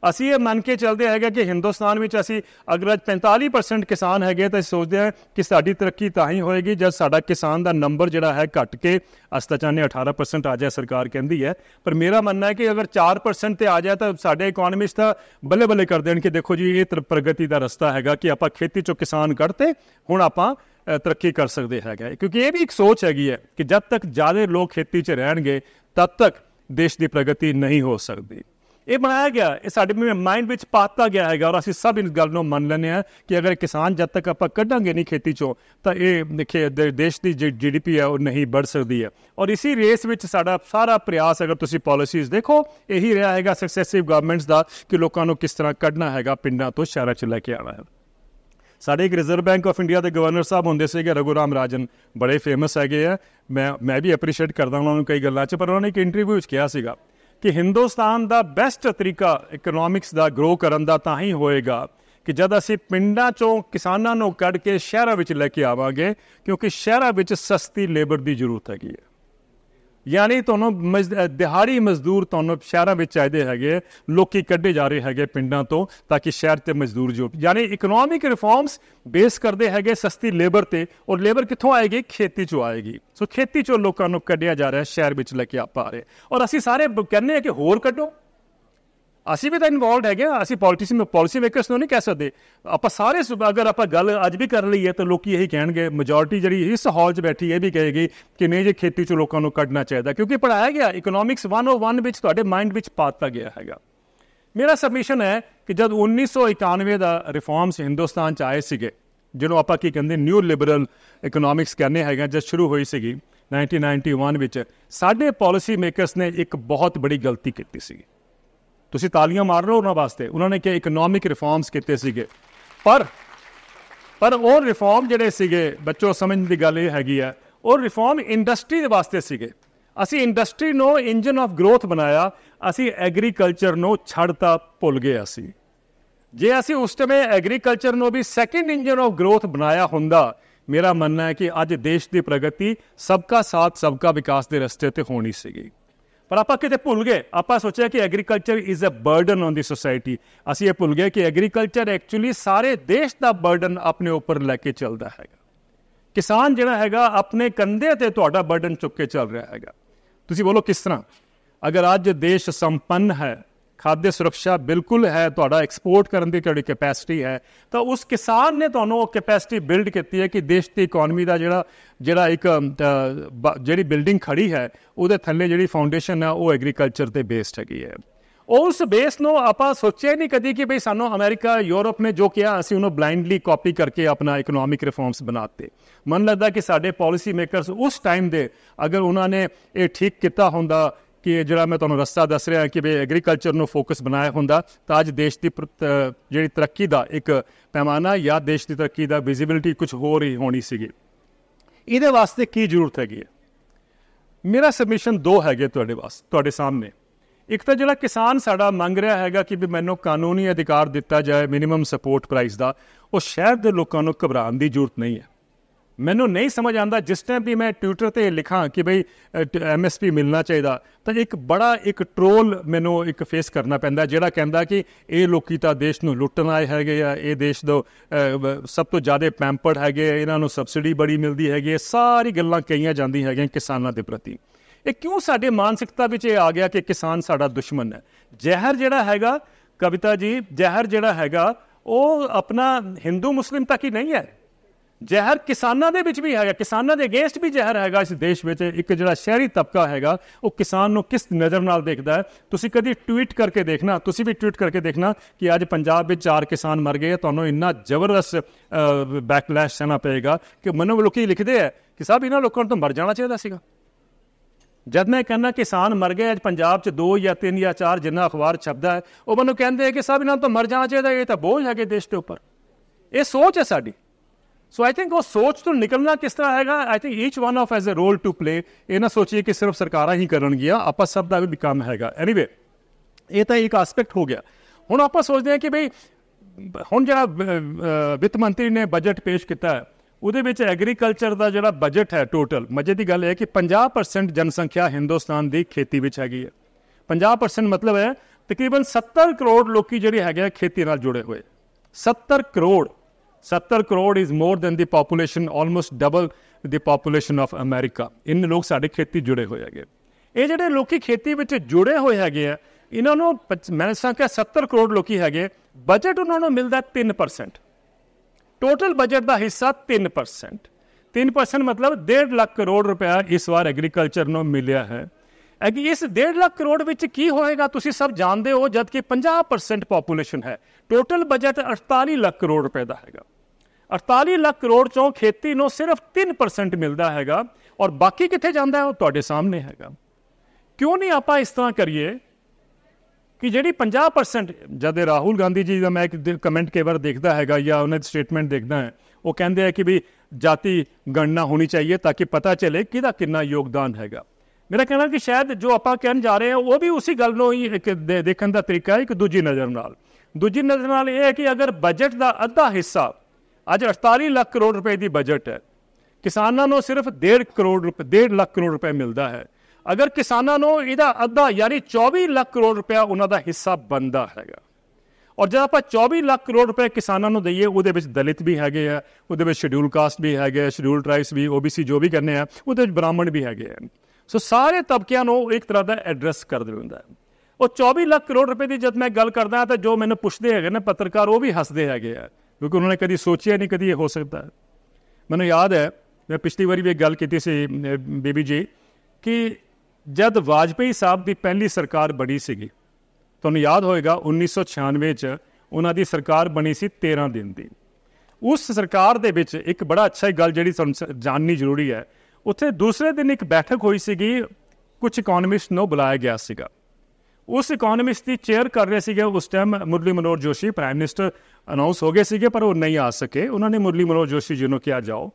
ਅਸੀਂ ਇਹ ਮੰਨ ਕੇ ਚੱਲਦੇ ਹੈਗੇ ਕਿ ਹਿੰਦੁਸਤਾਨ ਵਿੱਚ ਅਸੀਂ ਅਗਰ 45% ਕਿਸਾਨ ਹੈਗੇ ਤਾਂ ਸੋਚਦੇ ਹਾਂ ਕਿ ਸਾਡੀ ਤਰੱਕੀ ਤਾਂ ਹੀ ਹੋਏਗੀ ਜਦ ਸਾਡਾ ਕਿਸਾਨ ਦਾ ਨੰਬਰ ਜਿਹੜਾ ਹੈ ਘਟ ਕੇ ਅਸੀਂ 18% ਆ ਜਾਏ ਸਰਕਾਰ ਕਹਿੰਦੀ ਹੈ ਪਰ ਮੇਰਾ ਮੰਨਣਾ ਹੈ ਕਿ ਅਗਰ 4% ਤੇ ਆ ਜਾਏ ਤਾਂ ਸਾਡੇ ਇਕਨੋਮਿਸਟ ਤਾਂ ਬੱਲੇ ਬੱਲੇ ਕਰ ਦੇਣ ਕਿ ਦੇਖੋ ਜੀ ਇਹ ਪ੍ਰਗਤੀ ਦਾ ਰਸਤਾ ਹੈਗਾ ਕਿ ਆਪਾਂ ਖੇਤੀ ਚੋਂ ਕਿਸਾਨ ਕੱਢਤੇ ਹੁਣ ਆਪਾਂ ਤਰੱਕੀ ਕਰ ਸਕਦੇ ਹੈਗਾ ਕਿਉਂਕਿ ਇਹ ਵੀ ਇੱਕ ਸੋਚ ਹੈਗੀ ਹੈ ਕਿ ਜਦ ਤੱਕ ਜ਼ਿਆਦਾ ਲੋਕ ਖੇਤੀ 'ਚ ਰਹਿਣਗੇ ਤਦ ਤੱਕ ਦੇਸ਼ ਦੀ ਪ੍ਰਗਤੀ ਨਹੀਂ ਹੋ ਸਕਦੀ ਇਹ ਬਣਾਇਆ ਗਿਆ ਇਹ ਸਾਡੇ ਮਾਈਂਡ ਵਿੱਚ ਪਾਤਾ ਗਿਆ ਹੈਗਾ ਔਰ ਅਸੀਂ ਸਭ ਇਸ ਗੱਲ ਨੂੰ ਮੰਨ ਲੈਨੇ ਆ ਕਿ ਅਗਰ ਕਿਸਾਨ ਜਦ ਤੱਕ ਆਪਾਂ ਕੱਢਾਂਗੇ ਨਹੀਂ ਖੇਤੀ ਚੋਂ ਤਾਂ ਇਹ ਦੇਖੇ ਦੇਸ਼ ਦੀ ਜੀਡੀਪੀ ਹੈ ਉਹ ਨਹੀਂ ਵੱਧ ਸਕਦੀ ਹੈ ਔਰ ਇਸੇ ਰੇਸ ਵਿੱਚ ਸਾਡਾ ਸਾਰਾ ਪ੍ਰਯਾਸ ਅਗਰ ਤੁਸੀਂ ਪਾਲਿਸੀਜ਼ ਦੇਖੋ ਇਹੀ ਰਿਹਾ ਹੈਗਾ ਸਕਸੈਸਿਵ ਗਵਰਨਮੈਂਟਸ ਦਾ ਕਿ ਲੋਕਾਂ ਨੂੰ ਕਿਸ ਤਰ੍ਹਾਂ ਕੱਢਣਾ ਹੈਗਾ ਪਿੰਡਾਂ ਤੋਂ ਸ਼ਹਿਰਾਂ 'ਚ ਲੈ ਕੇ ਆਣਾ ਹੈ ਸਾਡੇ ਇੱਕ ਰਿਜ਼ਰਵ ਬੈਂਕ ਆਫ ਇੰਡੀਆ ਦੇ ਗਵਰਨਰ ਸਾਹਿਬ ਹੁੰਦੇ ਸੀਗੇ ਰਗੂਰਾਮ ਰਾਜਨ ਬੜੇ ਫੇਮਸ ਹੈਗੇ ਆ ਮੈਂ ਮੈਂ ਵੀ ਅਪਰੀਸ਼ੀਏਟ ਕਰਦਾ ਉਹਨਾਂ ਨੂੰ ਕਈ ਗੱਲਾਂ 'ਚ ਪਰ ਉਹਨਾਂ ਨੇ ਇੱਕ ਇੰਟਰਵਿਊ 'ਚ ਕਿਹਾ ਸੀਗਾ ਕਿ ਹਿੰਦੁਸਤਾਨ ਦਾ ਬੈਸਟ ਤਰੀਕਾ ਇਕਨੋਮਿਕਸ ਦਾ ਗਰੋ ਕਰਨ ਦਾ ਤਾਂ ਹੀ ਹੋਏਗਾ ਕਿ ਜਦ ਅਸੀਂ ਪਿੰਡਾਂ ਚੋਂ ਕਿਸਾਨਾਂ ਨੂੰ ਕੱਢ ਕੇ ਸ਼ਹਿਰਾਂ ਵਿੱਚ ਲੈ ਕੇ ਆਵਾਂਗੇ ਕਿਉਂਕਿ ਸ਼ਹਿਰਾਂ ਵਿੱਚ ਸਸਤੀ ਲੇਬਰ ਦੀ ਜ਼ਰੂਰਤ ਹੈਗੀ ਹੈ ਯਾਨੀ ਤੁਹਾਨੂੰ ਦਿਹਾੜੀ ਮਜ਼ਦੂਰ ਤੁਹਾਨੂੰ ਸ਼ਹਿਰਾਂ ਵਿੱਚ ਆਇਦੇ ਹੈਗੇ ਲੋਕੀ ਕੱਢੇ ਜਾ ਰਹੇ ਹੈਗੇ ਪਿੰਡਾਂ ਤੋਂ ਤਾਂ ਕਿ ਸ਼ਹਿਰ ਤੇ ਮਜ਼ਦੂਰ ਜੋ ਯਾਨੀ ਇਕਨੋਮਿਕ ਰਿਫਾਰਮਸ ਬੇਸ ਕਰਦੇ ਹੈਗੇ ਸਸਤੀ ਲੇਬਰ ਤੇ ਔਰ ਲੇਬਰ ਕਿੱਥੋਂ ਆਏਗੀ ਖੇਤੀ ਚੋਂ ਆਏਗੀ ਸੋ ਖੇਤੀ ਚੋਂ ਲੋਕਾਂ ਨੂੰ ਕੱਢਿਆ ਜਾ ਰਿਹਾ ਸ਼ਹਿਰ ਵਿੱਚ ਲੈ ਕੇ ਆ ਪਾ ਰਹੇ ਔਰ ਅਸੀਂ ਸਾਰੇ ਕਹਿੰਦੇ ਆ ਕਿ ਹੋਰ ਕੱਢੋ ਅਸੀਂ ਵੀ ਤਾਂ ਇਨਵੋਲਡ ਹੈਗੇ ਅਸੀਂ ਪੋਲਿਟਿਸ਼ੀਅਨ ਨੂੰ ਪਾਲਿਸੀ ਮੇਕਰਸ ਨੂੰ ਨਹੀਂ ਕਹਿ ਸਕਦੇ ਆਪਾਂ ਸਾਰੇ ਅਗਰ ਆਪਾਂ ਗੱਲ ਅੱਜ ਵੀ ਕਰ ਲਈਏ ਤਾਂ ਲੋਕੀ ਇਹੀ ਕਹਿਣਗੇ ਮੈਜੋਰਟੀ ਜਿਹੜੀ ਇਸ ਹਾਲ 'ਚ ਬੈਠੀ ਹੈ ਵੀ ਕਹੇਗੀ ਕਿ ਨਹੀਂ ਜੇ ਖੇਤੀ 'ਚ ਲੋਕਾਂ ਨੂੰ ਕੱਢਣਾ ਚਾਹੀਦਾ ਕਿਉਂਕਿ ਪੜਾਇਆ ਗਿਆ ਇਕਨੋਮਿਕਸ 101 ਵਿੱਚ ਤੁਹਾਡੇ ਮਾਈਂਡ ਵਿੱਚ ਪਾਤਾ ਗਿਆ ਹੈਗਾ ਮੇਰਾ ਸਬਮਿਸ਼ਨ ਹੈ ਕਿ ਜਦ 1991 ਦਾ ਰਿਫਾਰਮਸ ਹਿੰਦੁਸਤਾਨ 'ਚ ਆਏ ਸੀਗੇ ਜਿਹਨੂੰ ਆਪਾਂ ਕੀ ਕਹਿੰਦੇ ਨਿਊ ਲਿਬਰਲ ਇਕਨੋਮਿਕਸ ਕਹਿੰਦੇ ਹੈਗਾ ਜਦ ਸ਼ੁਰੂ ਹੋਈ ਸੀਗੀ 1991 ਵਿੱਚ ਸਾਡੇ ਪਾਲਿਸੀ ਮੇਕਰਸ ਨੇ ਇੱਕ ਬਹੁਤ ਬੜੀ ਗਲਤੀ ਕੀਤੀ ਸੀਗੀ ਤੁਸੀਂ ਤਾਲੀਆਂ ਮਾਰ ਰਹੇ ਹੋ ਉਹਨਾਂ ਵਾਸਤੇ ਉਹਨਾਂ ਨੇ ਕਿ ਇਕਨੋਮਿਕ ਰਿਫਾਰਮਸ ਕੀਤੇ ਸੀਗੇ ਪਰ ਪਰ ਉਹ ਰਿਫਾਰਮ ਜਿਹੜੇ ਸੀਗੇ ਬੱਚੋ ਸਮਝਣ ਦੀ ਗੱਲ ਇਹ ਹੈਗੀ ਆ ਉਹ ਰਿਫਾਰਮ ਇੰਡਸਟਰੀ ਦੇ ਵਾਸਤੇ ਸੀਗੇ ਅਸੀਂ ਇੰਡਸਟਰੀ ਨੂੰ ਇੰਜਨ ਆਫ ਗਰੋਥ ਬਣਾਇਆ ਅਸੀਂ ਐਗਰੀਕਲਚਰ ਨੂੰ ਛੱਡਤਾ ਭੁੱਲ ਗਏ ਅਸੀਂ ਜੇ ਅਸੀਂ ਉਸ ਟਾਈਮ ਐਗਰੀਕਲਚਰ ਨੂੰ ਵੀ ਸੈਕੰਡ ਇੰਜਨ ਆਫ ਗਰੋਥ ਬਣਾਇਆ ਹੁੰਦਾ ਮੇਰਾ ਮੰਨਣਾ ਹੈ ਕਿ ਅੱਜ ਦੇਸ਼ ਦੀ ਪ੍ਰਗਤੀ ਸਭ ਦਾ ਸਾਥ ਸਭ ਦਾ ਵਿਕਾਸ ਦੇ ਰਸਤੇ ਤੇ ਹੋਣੀ ਸੀਗੀ ਪਰ ਆਪਾਂ ਕਿਤੇ ਭੁੱਲ ਗਏ ਆਪਾਂ ਸੋਚਿਆ ਕਿ agriculture is a burden on the society ਅਸੀਂ ਇਹ ਭੁੱਲ ਗਏ ਕਿ ਐਗਰੀਕਲਚਰ ਐਕਚੁਅਲੀ ਸਾਰੇ ਦੇਸ਼ ਦਾ ਬਰਡਨ ਆਪਣੇ ਉੱਪਰ ਲੈ ਕੇ ਚੱਲਦਾ ਹੈਗਾ ਕਿਸਾਨ ਜਿਹੜਾ ਹੈਗਾ ਆਪਣੇ ਕੰਧੇ ਤੇ ਤੁਹਾਡਾ ਬਰਡਨ ਚੁੱਕ ਕੇ ਚੱਲ ਰਿਹਾ ਹੈਗਾ ਤੁਸੀਂ ਬੋਲੋ ਕਿਸ ਤਰ੍ਹਾਂ ਅਗਰ ਅੱਜ ਦੇਸ਼ ਸੰਪੰਨ ਹੈ ਖਾਦ ਸੁਰੱਖਿਆ ਬਿਲਕੁਲ ਹੈ ਤੁਹਾਡਾ ਐਕਸਪੋਰਟ ਕਰਨ ਦੀ ਤੁਹਾਡੀ ਕੈਪੈਸਿਟੀ ਹੈ ਤਾਂ ਉਸ ਕਿਸਾਨ ਨੇ ਤੁਹਾਨੂੰ ਉਹ ਕੈਪੈਸਿਟੀ ਬਿਲਡ ਕੀਤੀ ਹੈ ਕਿ ਦੇਸ਼ ਦੀ ਇਕਨੋਮੀ ਦਾ ਜਿਹੜਾ ਜਿਹੜਾ ਇੱਕ ਜਿਹੜੀ ਬਿਲਡਿੰਗ ਖੜੀ ਹੈ ਉਹਦੇ ਥੱਲੇ ਜਿਹੜੀ ਫਾਊਂਡੇਸ਼ਨ ਹੈ ਉਹ ਐਗਰੀਕਲਚਰ ਤੇ ਬੇਸਡ ਹੈਗੀ ਹੈ ਉਸ ਬੇਸ ਨੂੰ ਆਪਾਂ ਸੋਚਿਆ ਨਹੀਂ ਕਦੀ ਕਿ ਭਈ ਸਾਨੂੰ ਅਮਰੀਕਾ ਯੂਰਪ ਨੇ ਜੋ ਕਿਹਾ ਅਸੀਂ ਉਹਨੂੰ ਬਲਾਈਂਡਲੀ ਕਾਪੀ ਕਰਕੇ ਆਪਣਾ ਇਕਨੋਮਿਕ ਰਿਫਾਰਮਸ ਬਣਾਤੇ ਮਨ ਲੱਗਦਾ ਕਿ ਸਾਡੇ ਪਾਲਿਸੀ ਮੇਕਰਸ ਉਸ ਟਾਈਮ ਦੇ ਅਗਰ ਉਹਨਾਂ ਨੇ ਇਹ ਠੀਕ ਕੀਤਾ ਹੁੰਦਾ ਕਿ ਜਿਹੜਾ ਮੈਂ ਤੁਹਾਨੂੰ ਰਸਤਾ ਦੱਸ ਰਿਹਾ ਕਿ ਬੇ ਐਗਰੀਕਲਚਰ ਨੂੰ ਫੋਕਸ ਬਣਾਇਆ ਹੁੰਦਾ ਤਾਂ ਅੱਜ ਦੇਸ਼ ਦੀ ਜਿਹੜੀ ਤਰੱਕੀ ਦਾ ਇੱਕ ਪੈਮਾਨਾ ਜਾਂ ਦੇਸ਼ ਦੀ ਤਰੱਕੀ ਦਾ ਵਿਜ਼ਿਬਿਲਟੀ ਕੁਝ ਹੋਰ ਹੀ ਹੋਣੀ ਸੀਗੀ ਇਹਦੇ ਵਾਸਤੇ ਕੀ ਜ਼ਰੂਰਤ ਹੈਗੀ ਹੈ ਮੇਰਾ ਸਬਮਿਸ਼ਨ ਦੋ ਹੈਗੇ ਤੁਹਾਡੇ ਵਾਸਤੇ ਤੁਹਾਡੇ ਸਾਹਮਣੇ ਇੱਕ ਤਾਂ ਜਿਹੜਾ ਕਿਸਾਨ ਸਾਡਾ ਮੰਗ ਰਿਹਾ ਹੈਗਾ ਕਿ ਵੀ ਮੈਨੂੰ ਕਾਨੂੰਨੀ ਅਧਿਕਾਰ ਦਿੱਤਾ ਜਾਏ ਮਿਨੀਮਮ ਸਪੋਰਟ ਪ੍ਰਾਈਸ ਦਾ ਉਹ ਸ਼ਹਿਰ ਦੇ ਲੋਕਾਂ ਨੂੰ ਘਬਰਾਉਣ ਦੀ ਜ਼ਰੂਰਤ ਨਹੀਂ ਹੈ ਮੈਨੂੰ ਨਹੀਂ ਸਮਝ ਆਉਂਦਾ ਜਿਸ ਟਾਈਮ ਵੀ ਮੈਂ ਟਵਿੱਟਰ ਤੇ ਲਿਖਾਂ ਕਿ ਭਈ ਐਮਐਸਪੀ ਮਿਲਣਾ ਚਾਹੀਦਾ ਤਾਂ ਇੱਕ ਬੜਾ ਇੱਕ ਟ੍ਰੋਲ ਮੈਨੂੰ ਇੱਕ ਫੇਸ ਕਰਨਾ ਪੈਂਦਾ ਜਿਹੜਾ ਕਹਿੰਦਾ ਕਿ ਇਹ ਲੋਕੀ ਤਾਂ ਦੇਸ਼ ਨੂੰ ਲੁੱਟਣ ਆਏ ਹੈਗੇ ਆ ਇਹ ਦੇਸ਼ ਦਾ ਸਭ ਤੋਂ ਜ਼ਿਆਦਾ ਪੈਂਪਰਡ ਹੈਗੇ ਇਹਨਾਂ ਨੂੰ ਸਬਸਿਡੀ ਬੜੀ ਮਿਲਦੀ ਹੈਗੀ ਇਹ ਸਾਰੀ ਗੱਲਾਂ ਕਹੀਆਂ ਜਾਂਦੀਆਂ ਹੈਗੀਆਂ ਕਿਸਾਨਾਂ ਦੇ ਪ੍ਰਤੀ ਇਹ ਕਿਉਂ ਸਾਡੇ ਮਾਨਸਿਕਤਾ ਵਿੱਚ ਇਹ ਆ ਗਿਆ ਕਿ ਕਿਸਾਨ ਸਾਡਾ ਦੁਸ਼ਮਣ ਹੈ ਜ਼ਹਿਰ ਜਿਹੜਾ ਹੈਗਾ ਕਵਿਤਾ ਜੀ ਜ਼ਹਿਰ ਜਿਹੜਾ ਹੈਗਾ ਉਹ ਆਪਣਾ ਹਿੰਦੂ ਮੁਸਲਿਮ ਤੱਕ ਹੀ ਨਹੀਂ ਹੈ ਜ਼ਹਿਰ ਕਿਸਾਨਾਂ ਦੇ ਵਿੱਚ ਵੀ ਹੈਗਾ ਕਿਸਾਨਾਂ ਦੇ ਅਗੇਂਸਟ ਵੀ ਜ਼ਹਿਰ ਹੈਗਾ ਇਸ ਦੇਸ਼ ਵਿੱਚ ਇੱਕ ਜਿਹੜਾ ਸ਼ਹਿਰੀ ਤਬਕਾ ਹੈਗਾ ਉਹ ਕਿਸਾਨ ਨੂੰ ਕਿਸ ਨਜ਼ਰ ਨਾਲ ਦੇਖਦਾ ਹੈ ਤੁਸੀਂ ਕਦੀ ਟਵੀਟ ਕਰਕੇ ਦੇਖਣਾ ਤੁਸੀਂ ਵੀ ਟਵੀਟ ਕਰਕੇ ਦੇਖਣਾ ਕਿ ਅੱਜ ਪੰਜਾਬ ਵਿੱਚ ਚਾਰ ਕਿਸਾਨ ਮਰ ਗਏ ਤੁਹਾਨੂੰ ਇੰਨਾ ਜ਼ਬਰਦਸਤ ਬੈਕਲੈਸ਼ ਸਹਿਣਾ ਪਏਗਾ ਕਿ ਮਨੋਂ ਲੋਕੀ ਲਿਖਦੇ ਆ ਕਿ ਸਭ ਇਹਨਾਂ ਲੋਕਾਂ ਨੂੰ ਤਾਂ ਮਰ ਜਾਣਾ ਚਾਹੀਦਾ ਸੀਗਾ ਜਦ ਮੈਂ ਕਹਿੰਦਾ ਕਿਸਾਨ ਮਰ ਗਏ ਅੱਜ ਪੰਜਾਬ 'ਚ 2 ਜਾਂ 3 ਜਾਂ 4 ਜਿੰਨਾ ਅਖਬਾਰ ਛਪਦਾ ਹੈ ਉਹ ਮੈਨੂੰ ਕਹਿੰਦੇ ਕਿ ਸਭ ਇਹਨਾਂ ਤੋਂ ਮਰ ਜਾਣਾ ਚਾਹੀਦਾ ਇਹ ਤਾਂ ਬੋਝ ਹੈਗੇ ਦੇਸ਼ ਦੇ ਉੱਪਰ ਇਹ ਸੋਚ ਹੈ ਸਾਡੀ ਸੋ ਆਈ ਥਿੰਕ ਉਹ ਸੋਚ ਤੋਂ ਨਿਕਲਣਾ ਕਿਸ ਤਰ੍ਹਾਂ ਹੈਗਾ I think each one of has a role to play ਇਹ ਨਾ ਸੋਚੀਏ ਕਿ ਸਿਰਫ ਸਰਕਾਰਾਂ ਹੀ ਕਰਨਗੀਆਂ ਆਪਾਂ ਸਭ ਦਾ ਵੀ ਕੰਮ ਹੈਗਾ ਐਨੀਵੇ ਇਹ ਤਾਂ ਇੱਕ ਐਸਪੈਕਟ ਹੋ ਗਿਆ ਹੁਣ ਆਪਾਂ ਸੋਚਦੇ ਹਾਂ ਕਿ ਭਈ ਹੁਣ ਜਿਹੜਾ ਵਿੱਤ ਮੰਤਰੀ ਨੇ ਬਜਟ ਪੇਸ਼ ਕੀਤਾ ਹੈ ਉਹਦੇ ਵਿੱਚ ਐਗਰੀਕਲਚਰ ਦਾ ਜਿਹੜਾ ਬਜਟ ਹੈ ਟੋਟਲ ਮਜੇ ਦੀ ਗੱਲ ਹੈ ਕਿ 50% ਜਨਸੰਖਿਆ ਹਿੰਦੁਸਤਾਨ ਦੀ ਖੇਤੀ ਵਿੱਚ ਹੈਗੀ ਹੈ 50% ਮਤਲਬ ਹੈ ਤਕਰੀਬਨ 70 ਕਰੋੜ ਲੋਕੀ ਜਿਹੜੇ ਹੈਗੇ ਖੇਤੀ ਨਾਲ ਜੁੜੇ ਹੋਏ 70 crore 70 crore is more than the population almost double the population of America ਇਨ ਲੋਕ ਸਾਡੇ ਖੇਤੀ ਜੁੜੇ ਹੋਏ ਹੈਗੇ ਇਹ ਜਿਹੜੇ ਲੋਕੀ ਖੇਤੀ ਵਿੱਚ ਜੁੜੇ ਹੋਏ ਹੈਗੇ ਆ ਇਹਨਾਂ ਨੂੰ ਮੈਂ ਸੰਖਿਆ 70 ਕਰੋੜ ਲੋਕੀ ਹੈਗੇ ਬਜਟ ਉਹਨਾਂ ਨੂੰ ਮਿਲਦਾ 3% ਟੋਟਲ ਬਜਟ ਦਾ ਹਿੱਸਾ 3% 3% ਮਤਲਬ 1.5 ਲੱਖ ਕਰੋੜ ਰੁਪਇਆ ਇਸ ਵਾਰ ਐਗਰੀਕਲਚਰ ਨੂੰ ਮਿਲਿਆ ਹੈ ਕਿ ਇਸ 1.5 ਲੱਖ ਕਰੋੜ ਵਿੱਚ ਕੀ ਹੋਏਗਾ ਤੁਸੀਂ ਸਭ ਜਾਣਦੇ ਹੋ ਜਦ ਕਿ 50% ਪੋਪੂਲੇਸ਼ਨ ਹੈ ਟੋਟਲ ਬਜਟ 48 ਲੱਖ ਕਰੋੜ ਰੁਪਏ ਦਾ ਹੈਗਾ 48 ਲੱਖ ਕਰੋੜ ਚੋਂ ਖੇਤੀ ਨੂੰ ਸਿਰਫ 3% ਮਿਲਦਾ ਹੈਗਾ ਔਰ ਬਾਕੀ ਕਿੱਥੇ ਜਾਂਦਾ ਹੈ ਉਹ ਤੁਹਾਡੇ ਸਾਹਮਣੇ ਹੈਗਾ ਕਿਉਂ ਨਹੀਂ ਆਪਾਂ ਇਸ ਤਰ੍ਹਾਂ ਕਰੀਏ ਕਿ ਜਿਹੜੀ 50% ਜਦ ਰਾਹੁਲ ਗਾਂਧੀ ਜੀ ਦਾ ਮੈਂ ਇੱਕ ਕਮੈਂਟ ਕੇਵਰ ਵਾਰ ਦੇਖਦਾ ਹੈਗਾ ਜਾਂ ਉਹਨਾਂ ਦੀ ਸਟੇਟਮੈਂਟ ਦੇਖਦਾ ਹੈ ਉਹ ਕਹਿੰਦੇ ਆ ਕਿ ਵੀ ਜਾਤੀ ਗਣਨਾ ਹੋਣੀ ਚਾਹੀਏ ਤਾਂ ਕਿ ਪਤਾ ਚੱਲੇ ਕਿਹਦਾ ਕਿੰਨਾ ਯੋਗਦਾਨ ਹੈਗਾ ਮੇਰਾ ਕਹਿਣਾ ਕਿ ਸ਼ਾਇਦ ਜੋ ਆਪਾਂ ਕਹਿਣ ਜਾ ਰਹੇ ਹਾਂ ਉਹ ਵੀ ਉਸੇ ਗੱਲ ਨੂੰ ਹੀ ਦੇਖਣ ਦਾ ਤਰੀਕਾ ਹੈ ਇੱਕ ਦੂਜੀ ਨਜ਼ਰ ਨਾਲ ਦੂਜੀ ਨਜ਼ਰ ਨਾਲ ਇਹ ਹੈ ਕਿ ਅਗਰ ਬਜਟ ਦਾ ਅੱਧਾ ਹਿੱਸਾ ਅੱਜ 48 ਲੱਖ ਕਰੋੜ ਰੁਪਏ ਦੀ ਬਜਟ ਹੈ ਕਿਸਾਨਾਂ ਨੂੰ ਸਿਰਫ 1.5 ਕਰੋੜ ਰੁਪਏ 1.5 ਲੱਖ ਕਰੋੜ ਰੁਪਏ ਮਿਲਦਾ ਹੈ ਅਗਰ ਕਿਸਾਨਾਂ ਨੂੰ ਇਹਦਾ ਅੱਧਾ ਯਾਨੀ 24 ਲੱਖ ਕਰੋੜ ਰੁਪਏ ਉਹਨਾਂ ਦਾ ਹਿੱਸਾ ਬਣਦਾ ਹੈਗਾ ਔਰ ਜਦ ਆਪਾਂ 24 ਲੱਖ ਕਰੋੜ ਰੁਪਏ ਕਿਸਾਨਾਂ ਨੂੰ ਦਈਏ ਉਹਦੇ ਵਿੱਚ ਦਲਿਤ ਵੀ ਹੈਗੇ ਆ ਉਹਦੇ ਵਿੱਚ ਸ਼ਡਿਊਲ ਕਾਸਟ ਵੀ ਹੈਗੇ ਆ ਸ਼ਡਿਊਲ ਟ੍ਰਾਈਬਸ ਵੀ OBC ਜੋ ਵੀ ਕਰਨੇ ਆ ਉਹਦੇ ਵਿੱਚ ਬ੍ਰਾਹਮਣ ਵੀ ਹੈਗੇ ਆ ਸੋ ਸਾਰੇ ਤਬਕਿਆਂ ਨੂੰ ਇੱਕ ਤਰ੍ਹਾਂ ਦਾ ਐਡਰੈਸ ਕਰ ਦਿੰਦਾ ਹੈ ਉਹ 24 ਲੱਖ ਕਰੋੜ ਰੁਪਏ ਦੀ ਜਦ ਮੈਂ ਗੱਲ ਕਰਦਾ ਤਾਂ ਜੋ ਮੈਨੂੰ ਪੁੱਛਦੇ ਹੈਗੇ ਨੇ ਪੱਤਰਕਾਰ ਉਹ ਵੀ ਹੱਸਦੇ ਹੈਗੇ ਆ ਕਿਉਂਕਿ ਉਹਨਾਂ ਨੇ ਕਦੀ ਸੋਚਿਆ ਨਹੀਂ ਕਦੀ ਇਹ ਹੋ ਸਕਦਾ ਮੈਨੂੰ ਯਾਦ ਹੈ ਮੈਂ ਪਿਛਲੀ ਵਾਰੀ ਵੀ ਗੱਲ ਕੀਤੀ ਸੀ ਬੀਬੀ ਜੀ ਕਿ ਜਦ ਵਾਜਪਈ ਸਾਹਿਬ ਦੀ ਪਹਿਲੀ ਸਰਕਾਰ ਬਣੀ ਸੀਗੀ ਤੁਹਾਨੂੰ ਯਾਦ ਹੋਏਗਾ 1996 ਚ ਉਹਨਾਂ ਦੀ ਸਰਕਾਰ ਬਣੀ ਸੀ 13 ਦਿਨ ਦੀ ਉਸ ਸਰਕਾਰ ਦੇ ਵਿੱਚ ਇੱਕ ਬੜਾ ਅੱਛਾ ਗੱਲ ਜਿਹੜੀ ਤੁਹਾਨੂੰ ਜਾਣਨੀ ਜ਼ਰੂਰੀ ਹੈ ਉੱਥੇ ਦੂਸਰੇ ਦਿਨ ਇੱਕ ਬੈਠਕ ਹੋਈ ਸੀਗੀ ਕੁਝ ਇਕਨੋਮਿਸਟ ਨੂੰ ਬੁਲਾਇਆ ਗਿਆ ਸੀਗਾ ਉਸ ਇਕਨੋਮਿਸਟ ਦੀ ਚੇਅਰ ਕਰ ਰਹੇ ਸੀਗੇ ਉਸ time Murli Manohar Joshi prime minister announce ਹੋ ਗਏ ਸੀਗੇ ਪਰ ਉਹ ਨਹੀਂ ਆ ਸਕੇ ਉਹਨਾਂ ਨੇ ਮੁਰਲੀ ਮਨੋਹਰ ਜੋਸ਼ੀ ਜੀ ਨੂੰ ਕਿਹਾ ਜਾਓ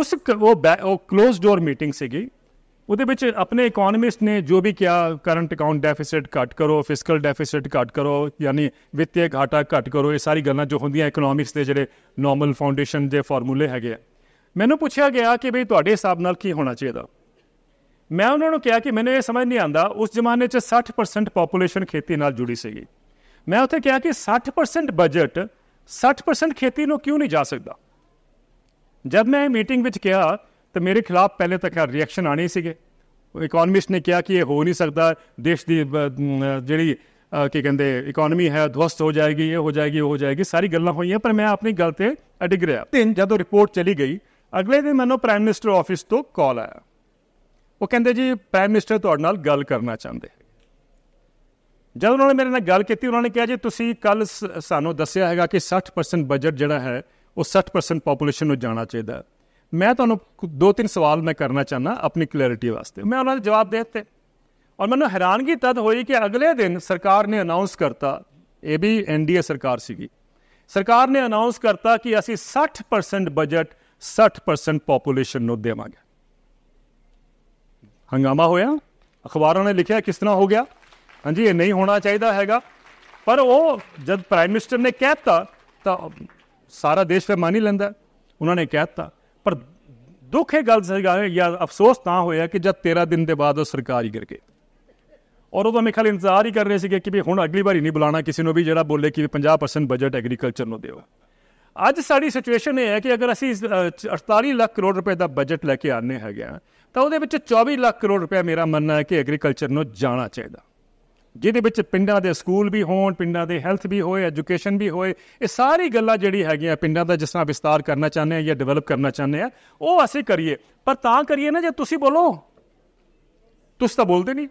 ਉਸ ਉਹ ਉਹ ক্লোਜ਼ ਡੋਰ ਮੀਟਿੰਗ ਸੀਗੀ ਉਹਦੇ ਵਿੱਚ ਆਪਣੇ ਇਕਨੋਮਿਸਟ ਨੇ ਜੋ ਵੀ ਕਿਹਾ ਕਰੰਟ ਅਕਾਊਂਟ ਡੈਫਿਸਿਟ ਘਟ ਕਰੋ ਫਿਸਕਲ ਡੈਫਿਸਿਟ ਘਟ ਕਰੋ ਯਾਨੀ ਵਿੱਤੀ ਘਾਟਾ ਘਟ ਕਰੋ ਇਹ ਸਾਰੀ ਗੱਲਾਂ ਜੋ ਹੁੰਦੀਆਂ ਇਕਨੋਮਿਕਸ ਦੇ ਜਿਹੜੇ ਨਾਰਮਲ ਫਾਊਂਡੇਸ਼ਨ ਦੇ ਫਾਰਮੂਲੇ ਹੈਗੇ ਮੈਨੂੰ ਪੁੱਛਿਆ ਗਿਆ ਕਿ ਬਈ ਤੁਹਾਡੇ ਹਿਸਾਬ ਨਾਲ ਕੀ ਹੋਣਾ ਚਾਹੀਦਾ ਮੈਂ ਉਹਨਾਂ ਨੂੰ ਕਿਹਾ ਕਿ ਮੈਨੂੰ ਇਹ ਸਮਝ ਨਹੀਂ ਆਂਦਾ ਉਸ ਜ਼ਮਾਨੇ 'ਚ 60% ਪੋਪੂਲੇਸ਼ਨ ਖੇਤੀ ਨਾਲ ਜੁੜੀ ਸੀਗੀ ਮੈਂ ਉੱਥੇ ਕਿਹਾ ਕਿ 60% ਬਜਟ 60% ਖੇਤੀ ਨੂੰ ਕਿਉਂ ਨਹੀਂ ਜਾ ਸਕਦਾ ਜਦ ਮੈਂ ਮੀਟਿੰਗ ਵਿੱਚ ਕਿਹਾ ਤਾਂ ਮੇਰੇ ਖਿਲਾਫ ਪਹਿਲੇ ਤੱਕ ਰਿਐਕਸ਼ਨ ਆਣੀ ਸੀਗੇ ਇਕਨੋਮਿਸਟ ਨੇ ਕਿਹਾ ਕਿ ਇਹ ਹੋ ਨਹੀਂ ਸਕਦਾ ਦੇਸ਼ ਦੀ ਜਿਹੜੀ ਕੀ ਕਹਿੰਦੇ ਇਕਨੋਮੀ ਹੈ ਧਵਸਤ ਹੋ ਜਾਏਗੀ ਇਹ ਹੋ ਜਾਏਗੀ ਉਹ ਹੋ ਜਾਏਗੀ ਸਾਰੀ ਗੱਲਾਂ ਹੋਈਆਂ ਪਰ ਮੈਂ ਆਪਣੀ ਗੱਲ ਤੇ ਅਡਿਗ ਰਿਹਾ ਤਿੰਨ ਜਦੋਂ ਰਿਪੋਰਟ ਚਲੀ ਗਈ ਅਗਲੇ ਦਿਨ ਮੈਨੂੰ ਪ੍ਰਾਈਮ ਮਿਨਿਸਟਰ ਆਫਿਸ ਤੋਂ ਕਾਲ ਆਇਆ ਉਹ ਕਹਿੰਦੇ ਜੀ ਪ੍ਰਾਈਮ ਮਿਨਿਸਟਰ ਤੁਹਾਡੇ ਨਾਲ ਗੱਲ ਕਰਨਾ ਚਾਹੁੰਦੇ ਜਦ ਉਹਨਾਂ ਨੇ ਮੇਰੇ ਨਾਲ ਗੱਲ ਕੀਤੀ ਉਹਨਾਂ ਨੇ ਕਿਹਾ ਜੀ ਤੁਸੀਂ ਕੱਲ ਸਾਨੂੰ ਦੱਸਿਆ ਹੈਗਾ ਕਿ 60% ਬਜਟ ਜਿਹੜਾ ਹੈ ਉਹ 60% ਪੋਪੂਲੇਸ਼ਨ ਨੂੰ ਜਾਣਾ ਚਾਹੀਦਾ ਮੈਂ ਤੁਹਾਨੂੰ ਦੋ ਤਿੰਨ ਸਵਾਲ ਮੈਂ ਕਰਨਾ ਚਾਹਨਾ ਆਪਣੀ ਕਲੈਰਿਟੀ ਵਾਸਤੇ ਮੈਂ ਉਹਨਾਂ ਦੇ ਜਵਾਬ ਦੇ ਦਿੱਤੇ ਔਰ ਮੈਨੂੰ ਹੈਰਾਨਗੀ ਤਦ ਹੋਈ ਕਿ ਅਗਲੇ ਦਿਨ ਸਰਕਾਰ ਨੇ ਅਨਾਉਂਸ ਕਰਤਾ ਇਹ ਵੀ ਐਨਡੀਏ ਸਰਕਾਰ ਸੀਗੀ ਸਰਕਾਰ ਨੇ ਅਨਾਉਂਸ ਕਰਤਾ ਕਿ ਅਸੀਂ 60% ਬਜਟ 60% ਪੋਪੂਲੇਸ਼ਨ ਨੂੰ ਦੇਵਾਂਗੇ ਹੰਗਾਮਾ ਹੋਇਆ ਅਖਬਾਰਾਂ ਨੇ ਲਿਖਿਆ ਕਿਸ ਤਰ੍ਹਾਂ ਹੋ ਗਿਆ ਹਾਂਜੀ ਇਹ ਨਹੀਂ ਹੋਣਾ ਚਾਹੀਦਾ ਹੈਗਾ ਪਰ ਉਹ ਜਦ ਪ੍ਰਾਈਮ ਮਿਨਿਸਟਰ ਨੇ ਕਹਿਤਾ ਤਾਂ ਸਾਰਾ ਦੇਸ਼ ਫੇ ਮੰਨ ਹੀ ਲੈਂਦਾ ਉਹਨਾਂ ਨੇ ਕਹਿਤਾ ਪਰ ਦੁੱਖ ਇਹ ਗੱਲ ਸੀਗਾ ਜਾਂ ਅਫਸੋਸ ਤਾਂ ਹੋਇਆ ਕਿ ਜਦ 13 ਦਿਨ ਦੇ ਬਾਅਦ ਉਹ ਸਰਕਾਰ ਹੀ ਗਿਰ ਗਈ ਔਰ ਉਹ ਤਾਂ ਮੇਖਲ ਇੰਤਜ਼ਾਰ ਹੀ ਕਰ ਰਹੇ ਸੀਗੇ ਕਿ ਵੀ ਹੁਣ ਅਗਲੀ ਵਾਰੀ ਨਹੀਂ ਬੁਲਾਣਾ ਕਿਸੇ ਨੂੰ ਵੀ ਜਿਹੜਾ ਬੋਲੇ ਕਿ 50% ਬਜਟ ਐਗਰੀਕਲਚਰ ਨੂੰ ਦਿਓ ਅੱਜ ਸਾਡੀ ਸਿਚੁਏਸ਼ਨ ਇਹ ਹੈ ਕਿ ਅਗਰ ਅਸੀਂ 48 ਲੱਖ ਕਰੋੜ ਰੁਪਏ ਦਾ ਬਜਟ ਲੈ ਕੇ ਆਨੇ ਹੈਗੇ ਆ ਤਾਂ ਉਹਦੇ ਵਿੱਚ 24 ਲੱਖ ਕਰੋੜ ਰੁਪਏ ਮੇਰਾ ਮੰਨਣਾ ਹੈ ਕਿ ਐਗਰੀਕਲਚਰ ਨੂੰ ਜਾਣਾ ਚਾਹੀਦਾ ਜਿਹਦੇ ਵਿੱਚ ਪਿੰਡਾਂ ਦੇ ਸਕੂਲ ਵੀ ਹੋਣ ਪਿੰਡਾਂ ਦੇ ਹੈਲਥ ਵੀ ਹੋਏ ਐਜੂਕੇਸ਼ਨ ਵੀ ਹੋਏ ਇਹ ਸਾਰੀ ਗੱਲਾਂ ਜਿਹੜੀ ਹੈਗੀਆਂ ਪਿੰਡਾਂ ਦਾ ਜਿਸ ਤਰ੍ਹਾਂ ਵਿਸਤਾਰ ਕਰਨਾ ਚਾਹੁੰਦੇ ਆ ਜਾਂ ਡਿਵੈਲਪ ਕਰਨਾ ਚਾਹੁੰਦੇ ਆ ਉਹ ਅਸੀਂ ਕਰੀਏ ਪਰ ਤਾਂ ਕਰੀਏ ਨਾ ਜੇ ਤੁਸੀਂ ਬੋਲੋ ਤੁਸੀਂ ਤਾਂ ਬੋਲਦੇ ਨਹੀਂ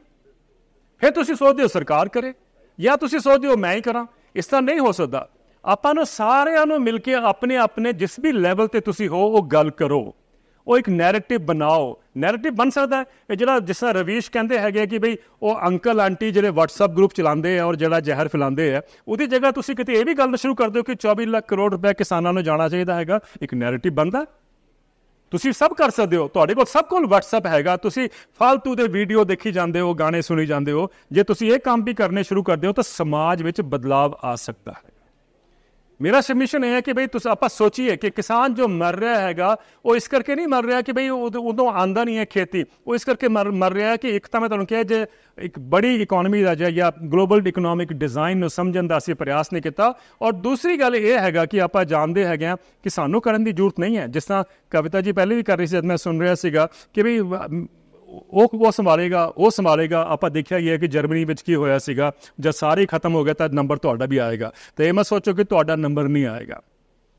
ਫਿਰ ਤੁਸੀਂ ਸੋਚਦੇ ਹੋ ਸਰਕਾਰ ਕਰੇ ਜਾਂ ਤੁਸੀਂ ਸੋਚਦੇ ਹੋ ਮੈਂ ਹੀ ਕਰਾਂ ਇਸ ਤਰ੍ਹਾਂ ਨਹੀਂ ਹੋ ਸਕਦਾ ਆਪਾਂ ਨੂੰ ਸਾਰਿਆਂ ਨੂੰ ਮਿਲ ਕੇ ਆਪਣੇ ਆਪਣੇ ਜਿਸ ਵੀ ਲੈਵਲ ਤੇ ਤੁਸੀਂ ਹੋ ਉਹ ਗੱਲ ਕਰੋ ਉਹ ਇੱਕ ਨੈਰੇਟਿਵ ਬਣਾਓ ਨੈਰੇਟਿਵ ਬਣ ਸਕਦਾ ਹੈ ਜਿਹੜਾ ਜਿਸ ਤਰ੍ਹਾਂ ਰਵੀਸ਼ ਕਹਿੰਦੇ ਹੈਗੇ ਕਿ ਭਈ ਉਹ ਅੰਕਲ ਆਂਟੀ ਜਿਹੜੇ WhatsApp ਗਰੁੱਪ ਚਲਾਉਂਦੇ ਆ ਔਰ ਜਿਹੜਾ ਜ਼ਹਿਰ ਫੈਲਾਉਂਦੇ ਆ ਉਹਦੀ ਜਗ੍ਹਾ ਤੁਸੀਂ ਕਿਤੇ ਇਹ ਵੀ ਗੱਲ ਸ਼ੁਰੂ ਕਰ ਦਿਓ ਕਿ 24 ਲੱਖ ਕਰੋੜ ਰੁਪਏ ਕਿਸਾਨਾਂ ਨੂੰ ਜਾਣਾ ਚਾਹੀਦਾ ਹੈਗਾ ਇੱਕ ਨੈਰੇਟਿਵ ਬਣਦਾ ਤੁਸੀਂ ਸਭ ਕਰ ਸਕਦੇ ਹੋ ਤੁਹਾਡੇ ਕੋਲ ਸਭ ਕੋਲ WhatsApp ਹੈਗਾ ਤੁਸੀਂ ਫालतू ਦੇ ਵੀਡੀਓ ਦੇਖੀ ਜਾਂਦੇ ਹੋ ਗਾਣੇ ਸੁਣੀ ਜਾਂਦੇ ਹੋ ਜੇ ਤੁਸੀਂ ਇਹ ਕੰਮ ਵੀ ਕਰਨੇ ਸ਼ੁਰੂ ਕਰਦੇ ਹੋ ਤਾਂ ਸਮਾਜ ਵਿੱਚ ਬਦਲਾਅ ਆ ਸਕਦਾ ਹੈ ਮੇਰਾ ਸਬਮਿਸ਼ਨ ਇਹ ਹੈ ਕਿ ਭਈ ਤੁਸੀਂ ਆਪਾਂ ਸੋਚੀਏ ਕਿ ਕਿਸਾਨ ਜੋ ਮਰ ਰਿਹਾ ਹੈਗਾ ਉਹ ਇਸ ਕਰਕੇ ਨਹੀਂ ਮਰ ਰਿਹਾ ਕਿ ਭਈ ਉਦੋਂ ਆਂਦਾ ਨਹੀਂ ਹੈ ਖੇਤੀ ਉਹ ਇਸ ਕਰਕੇ ਮਰ ਰਿਹਾ ਹੈ ਕਿ ਇੱਕ ਤਾਂ ਮੈਂ ਤੁਹਾਨੂੰ ਕਿਹਾ ਜੇ ਇੱਕ ਬੜੀ ਇਕਨੋਮੀ ਦਾ ਜਾਂ ਗਲੋਬਲ ਇਕਨੋਮਿਕ ਡਿਜ਼ਾਈਨ ਨੂੰ ਸਮਝਣ ਦਾ ਅਸੀਂ ਪ੍ਰਯਾਸ ਨਹੀਂ ਕੀਤਾ ਔਰ ਦੂਸਰੀ ਗੱਲ ਇਹ ਹੈਗਾ ਕਿ ਆਪਾਂ ਜਾਣਦੇ ਹੈਗੇ ਆ ਕਿ ਸਾਨੂੰ ਕਰਨ ਦੀ ਜ਼ਰੂਰਤ ਨਹੀਂ ਹੈ ਜਿਸ ਤਰ੍ਹਾਂ ਕਵਿਤਾ ਜੀ ਪਹਿਲੇ ਵੀ ਕਰ ਰਹੀ ਸੀ ਜਦ ਮੈਂ ਸੁਣ ਰਿਹਾ ਸੀਗਾ ਕਿ ਭਈ ਉਹ ਉਹ ਸੰਭਾਲੇਗਾ ਉਹ ਸੰਭਾਲੇਗਾ ਆਪਾਂ ਦੇਖਿਆ ਹੀ ਹੈ ਕਿ ਜਰਮਨੀ ਵਿੱਚ ਕੀ ਹੋਇਆ ਸੀਗਾ ਜਦ ਸਾਰੇ ਖਤਮ ਹੋ ਗਏ ਤਾਂ ਨੰਬਰ ਤੁਹਾਡਾ ਵੀ ਆਏਗਾ ਤੇ ਇਹ ਮੈਂ ਸੋਚੋ ਕਿ ਤੁਹਾਡਾ ਨੰਬਰ ਨਹੀਂ ਆਏਗਾ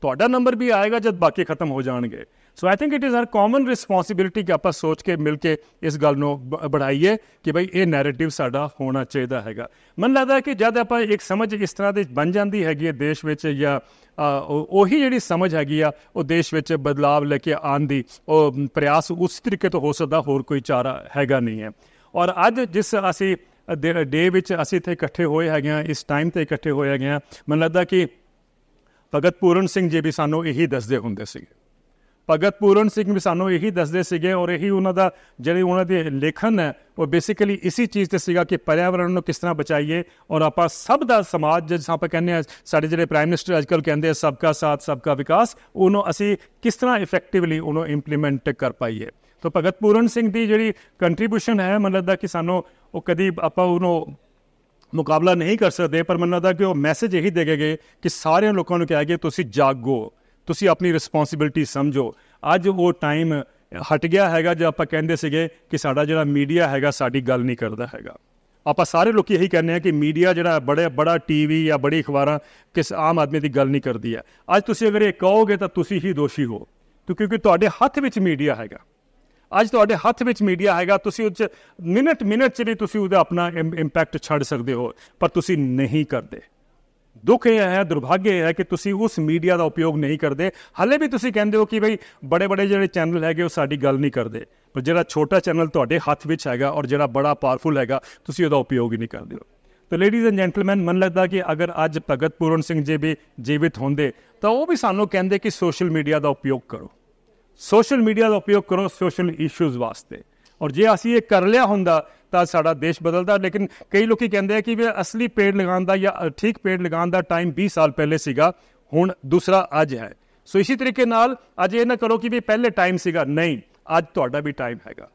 ਤੁਹਾਡਾ ਨੰਬਰ ਵੀ ਆਏਗਾ ਜਦ ਬਾਕੀ ਖਤਮ ਹੋ ਜਾਣਗੇ so I think it is our common responsibility ਕਿ ਆਪਾਂ ਸੋਚ ਕੇ ਮਿਲ ਕੇ ਇਸ ਗੱਲ ਨੂੰ ਬੜਾਈਏ ਕਿ ਭਾਈ ਇਹ ਨੈਰੇਟਿਵ ਸਾਡਾ ਹੋਣਾ ਚਾਹੀਦਾ ਹੈਗਾ ਮਨ ਲੱਗਦਾ ਕਿ ਜਦ ਆਪਾਂ ਇੱਕ ਸਮਝ ਇਸ ਤਰ੍ਹਾਂ ਦੇ ਬਣ ਜਾਂਦੀ ਹੈਗੀ ਹੈ ਦੇਸ਼ ਵਿੱਚ ਜਾਂ ਉਹੀ ਜਿਹੜੀ ਸਮਝ ਹੈਗੀ ਆ ਉਹ ਦੇਸ਼ ਵਿੱਚ ਬਦਲਾਅ ਲੈ ਕੇ ਆਉਣ ਦੀ ਉਹ ਪ੍ਰਯਾਸ ਉਸ ਤਰੀਕੇ ਤੋਂ ਹੋ ਸਕਦਾ ਹੋਰ ਕੋਈ ਚਾਰਾ ਹੈਗਾ ਨਹੀਂ ਹੈ ਔਰ ਅੱਜ ਜਿਸ ਅਸੀਂ ਡੇ ਵਿੱਚ ਅਸੀਂ ਇੱਥੇ ਇਕੱਠੇ ਹੋਏ ਹੈਗੇ ਆ ਇਸ ਟਾਈਮ ਤੇ ਇਕੱਠੇ ਹੋਏ ਹੈਗੇ ਆ ਮਨ ਲੱਗਦਾ ਕਿ ਭਗਤ ਪੂਰਨ ਸਿੰਘ ਜੀ ਵੀ ਸਾਨੂੰ ਇਹੀ ਦੱਸਦੇ ਹੁੰਦੇ ਸੀਗੇ ਭਗਤ ਪੂਰਨ ਸਿੰਘ ਵੀ ਸਾਨੂੰ ਇਹੀ ਦੱਸਦੇ ਸੀਗੇ ਔਰ ਇਹੀ ਉਹਨਾਂ ਦਾ ਜਿਹੜੇ ਉਹਨਾਂ ਦੇ ਲੇਖਨ ਹੈ ਉਹ ਬੇਸਿਕਲੀ ਇਸੇ ਚੀਜ਼ ਤੇ ਸੀਗਾ ਕਿ ਪਰਿਆਵਰਣ ਨੂੰ ਕਿਸ ਤਰ੍ਹਾਂ ਬਚਾਈਏ ਔਰ ਆਪਾਂ ਸਭ ਦਾ ਸਮਾਜ ਜਿਸ ਆਪਾਂ ਕਹਿੰਦੇ ਆ ਸਾਡੇ ਜਿਹੜੇ ਪ੍ਰਾਈਮ ਮਿਨਿਸਟਰ ਅੱਜਕੱਲ ਕਹਿੰਦੇ ਆ ਸਭ ਦਾ ਸਾਥ ਸਭ ਦਾ ਵਿਕਾਸ ਉਹਨੂੰ ਅਸੀਂ ਕਿਸ ਤਰ੍ਹਾਂ ਇਫੈਕਟਿਵਲੀ ਉਹਨੂੰ ਇੰਪਲੀਮੈਂਟ ਕਰ ਪਾਈਏ ਤਾਂ ਭਗਤ ਪੂਰਨ ਸਿੰਘ ਦੀ ਜਿਹੜੀ ਕੰਟਰੀਬਿਊਸ਼ਨ ਹੈ ਮਤਲਬ ਦਾ ਕਿ ਸਾਨੂੰ ਉਹ ਕਦੀ ਆਪਾਂ ਉਹਨੂੰ ਮੁਕਾਬਲਾ ਨਹੀਂ ਕਰ ਸਕਦੇ ਪਰ ਮੰਨਦਾ ਕਿ ਉਹ ਮੈਸੇਜ ਇਹੀ ਦੇ ਗਏ ਕਿ ਸਾਰਿਆਂ ਲੋਕਾਂ ਨੂੰ ਕਿਹਾ ਗਿਆ ਤੁਸੀਂ ਜਾਗੋ ਤੁਸੀਂ ਆਪਣੀ ਰਿਸਪੌਂਸਿਬਿਲਟੀ ਸਮਝੋ ਅੱਜ ਉਹ ਟਾਈਮ ਹਟ ਗਿਆ ਹੈਗਾ ਜੇ ਆਪਾਂ ਕਹਿੰਦੇ ਸੀਗੇ ਕਿ ਸਾਡਾ ਜਿਹੜਾ ਮੀਡੀਆ ਹੈਗਾ ਸਾਡੀ ਗੱਲ ਨਹੀਂ ਕਰਦਾ ਹੈਗਾ ਆਪਾਂ ਸਾਰੇ ਲੋਕ ਇਹੀ ਕਹਿੰਦੇ ਆ ਕਿ ਮੀਡੀਆ ਜਿਹੜਾ ਬੜੇ ਬੜਾ ਟੀਵੀ ਜਾਂ ਬੜੀ ਅਖਬਾਰਾਂ ਕਿਸ ਆਮ ਆਦਮੀ ਦੀ ਗੱਲ ਨਹੀਂ ਕਰਦੀ ਹੈ ਅੱਜ ਤੁਸੀਂ ਅਗਰ ਇਹ ਕਹੋਗੇ ਤਾਂ ਤੁਸੀਂ ਹੀ ਦੋਸ਼ੀ ਹੋ ਕਿਉਂਕਿ ਤੁਹਾਡੇ ਹੱਥ ਵਿੱਚ ਮੀਡੀਆ ਹੈਗਾ ਅੱਜ ਤੁਹਾਡੇ ਹੱਥ ਵਿੱਚ ਮੀਡੀਆ ਹੈਗਾ ਤੁਸੀਂ ਉੱਚ ਮਿੰਟ ਮਿੰਟ ਚ ਵੀ ਤੁਸੀਂ ਉਹਦਾ ਆਪਣਾ ਇੰਪੈਕਟ ਛੱਡ ਸਕਦੇ ਹੋ ਪਰ ਤੁਸੀਂ ਨਹੀਂ ਕਰਦੇ ਦੁੱਖ ਇਹ ਹੈ ਦੁਰਭਾਗ ਇਹ ਹੈ ਕਿ ਤੁਸੀਂ ਉਸ ਮੀਡੀਆ ਦਾ ਉਪਯੋਗ ਨਹੀਂ ਕਰਦੇ ਹਾਲੇ ਵੀ ਤੁਸੀਂ ਕਹਿੰਦੇ ਹੋ ਕਿ ਭਾਈ ਬੜੇ ਬੜੇ ਜਿਹੜੇ ਚੈਨਲ ਹੈਗੇ ਉਹ ਸਾਡੀ ਗੱਲ ਨਹੀਂ ਕਰਦੇ ਪਰ ਜਿਹੜਾ ਛੋਟਾ ਚੈਨਲ ਤੁਹਾਡੇ ਹੱਥ ਵਿੱਚ ਹੈਗਾ ਔਰ ਜਿਹੜਾ ਬੜਾ ਪਾਵਰਫੁਲ ਹੈਗਾ ਤੁਸੀਂ ਉਹਦਾ ਉਪਯੋਗ ਹੀ ਨਹੀਂ ਕਰਦੇ ਤੇ ਤਾਂ ਲੇਡੀਜ਼ ਐਂਡ ਜੈਂਟਲਮੈਨ ਮਨ ਲੱਗਦਾ ਕਿ ਅਗਰ ਅੱਜ ਭਗਤ ਪੂਰਨ ਸਿੰਘ ਜੀ ਵੀ ਜੀਵਿਤ ਹੁੰਦੇ ਤਾਂ ਉਹ ਵੀ ਸਾਨੂੰ ਕਹਿੰਦੇ ਕਿ ਸੋਸ਼ਲ ਮੀਡੀਆ ਦਾ ਉਪਯੋਗ ਕਰੋ ਸੋਸ਼ਲ ਮੀਡੀਆ ਦਾ ਉਪਯੋਗ ਕਰੋ ਸੋਸ਼ਲ ਇਸ਼ੂਜ਼ ਵਾਸਤੇ ਔਰ ਜੇ ਅਸੀਂ ਇਹ ਕਰ ਲਿਆ ਹੁੰਦਾ ਤਾਂ ਸਾਡਾ ਦੇਸ਼ ਬਦਲਦਾ ਲੇਕਿਨ ਕਈ ਲੋਕੀ ਕਹਿੰਦੇ ਆ ਕਿ ਵੀ ਅਸਲੀ ਪੇੜ ਲਗਾਉਣ ਦਾ ਜਾਂ ਠੀਕ ਪੇੜ ਲਗਾਉਣ ਦਾ ਟਾਈਮ 20 ਸਾਲ ਪਹਿਲੇ ਸੀਗਾ ਹੁਣ ਦੂਸਰਾ ਅੱਜ ਹੈ ਸੋ ਇਸੇ ਤਰੀਕੇ ਨਾਲ ਅੱਜ ਇਹ ਨਾ ਕਰੋ ਕਿ ਵੀ ਪਹਿਲੇ ਟਾਈਮ ਸੀਗਾ ਨਹੀਂ ਅੱਜ ਤੁਹਾਡਾ ਵੀ ਟਾਈਮ ਹੈਗਾ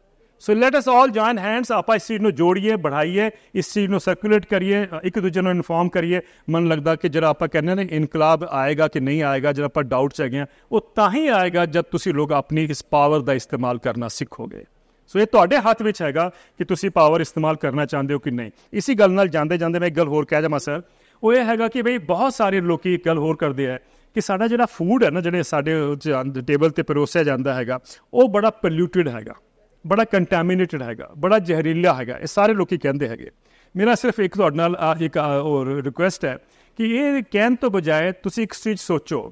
so let us all join hands ਆਪਾਂ ਇਸ ਚੀਜ਼ ਨੂੰ ਜੋੜੀਏ ਬੜਾਈਏ ਇਸ ਚੀਜ਼ ਨੂੰ ਸਰਕੂਲੇਟ ਕਰੀਏ ਇੱਕ ਦੂਜੇ ਨੂੰ ਇਨਫੋਰਮ ਕਰੀਏ ਮਨ ਲੱਗਦਾ ਕਿ ਜਦ ਆਪਾਂ ਕਹਿੰਦੇ ਨੇ ਇਨਕਲਾਬ ਆਏਗਾ ਕਿ ਨਹੀਂ ਆਏਗਾ ਜਦ ਆਪਾਂ ਡਾਊਟਸ ਹੈਗੇ ਆ ਉਹ ਤਾਂ ਹੀ ਆਏਗਾ ਜਦ ਤੁਸੀਂ ਲੋਕ ਆਪਣੀ ਇਸ ਪਾਵਰ ਦਾ ਇਸਤੇਮਾਲ ਕਰਨਾ ਸਿੱਖੋਗੇ ਸੋ ਇਹ ਤੁਹਾਡੇ ਹੱਥ ਵਿੱਚ ਹੈਗਾ ਕਿ ਤੁਸੀਂ ਪਾਵਰ ਇਸਤੇਮਾਲ ਕਰਨਾ ਚਾਹੁੰਦੇ ਹੋ ਕਿ ਨਹੀਂ ਇਸੇ ਗੱਲ ਨਾਲ ਜਾਂਦੇ ਜਾਂਦੇ ਮੈਂ ਇੱਕ ਗੱਲ ਹੋਰ ਕਹਿ ਜਾਵਾਂ ਸਰ ਉਹ ਇਹ ਹੈਗਾ ਕਿ ਬਈ ਬਹੁਤ ਸਾਰੇ ਲੋਕੀ ਇੱਕ ਗੱਲ ਹੋਰ ਕਰਦੇ ਆ ਕਿ ਸਾਡਾ ਜਿਹੜਾ ਫੂਡ ਹੈ ਨਾ ਜਿਹੜੇ ਸਾਡੇ ਟੇਬਲ ਤੇ ਪਰੋਸਿਆ ਜਾਂਦਾ ਹੈਗਾ ਉਹ ਬੜਾ ਪੋਲੂਟਿਡ ਹੈਗਾ ਬੜਾ ਕੰਟੈਮੀਨੇਟਡ ਹੈਗਾ ਬੜਾ ਜ਼ਹਿਰੀਲਾ ਹੈਗਾ ਇਹ ਸਾਰੇ ਲੋਕੀ ਕਹਿੰਦੇ ਹੈਗੇ ਮੇਰਾ ਸਿਰਫ ਇੱਕ ਤੁਹਾਡੇ ਨਾਲ ਇੱਕ ਹੋਰ ਰਿਕੁਐਸਟ ਹੈ ਕਿ ਇਹ ਕਹਿਣ ਤੋਂ ਬਜਾਏ ਤੁਸੀਂ ਇੱਕ ਚੀਜ਼ ਸੋਚੋ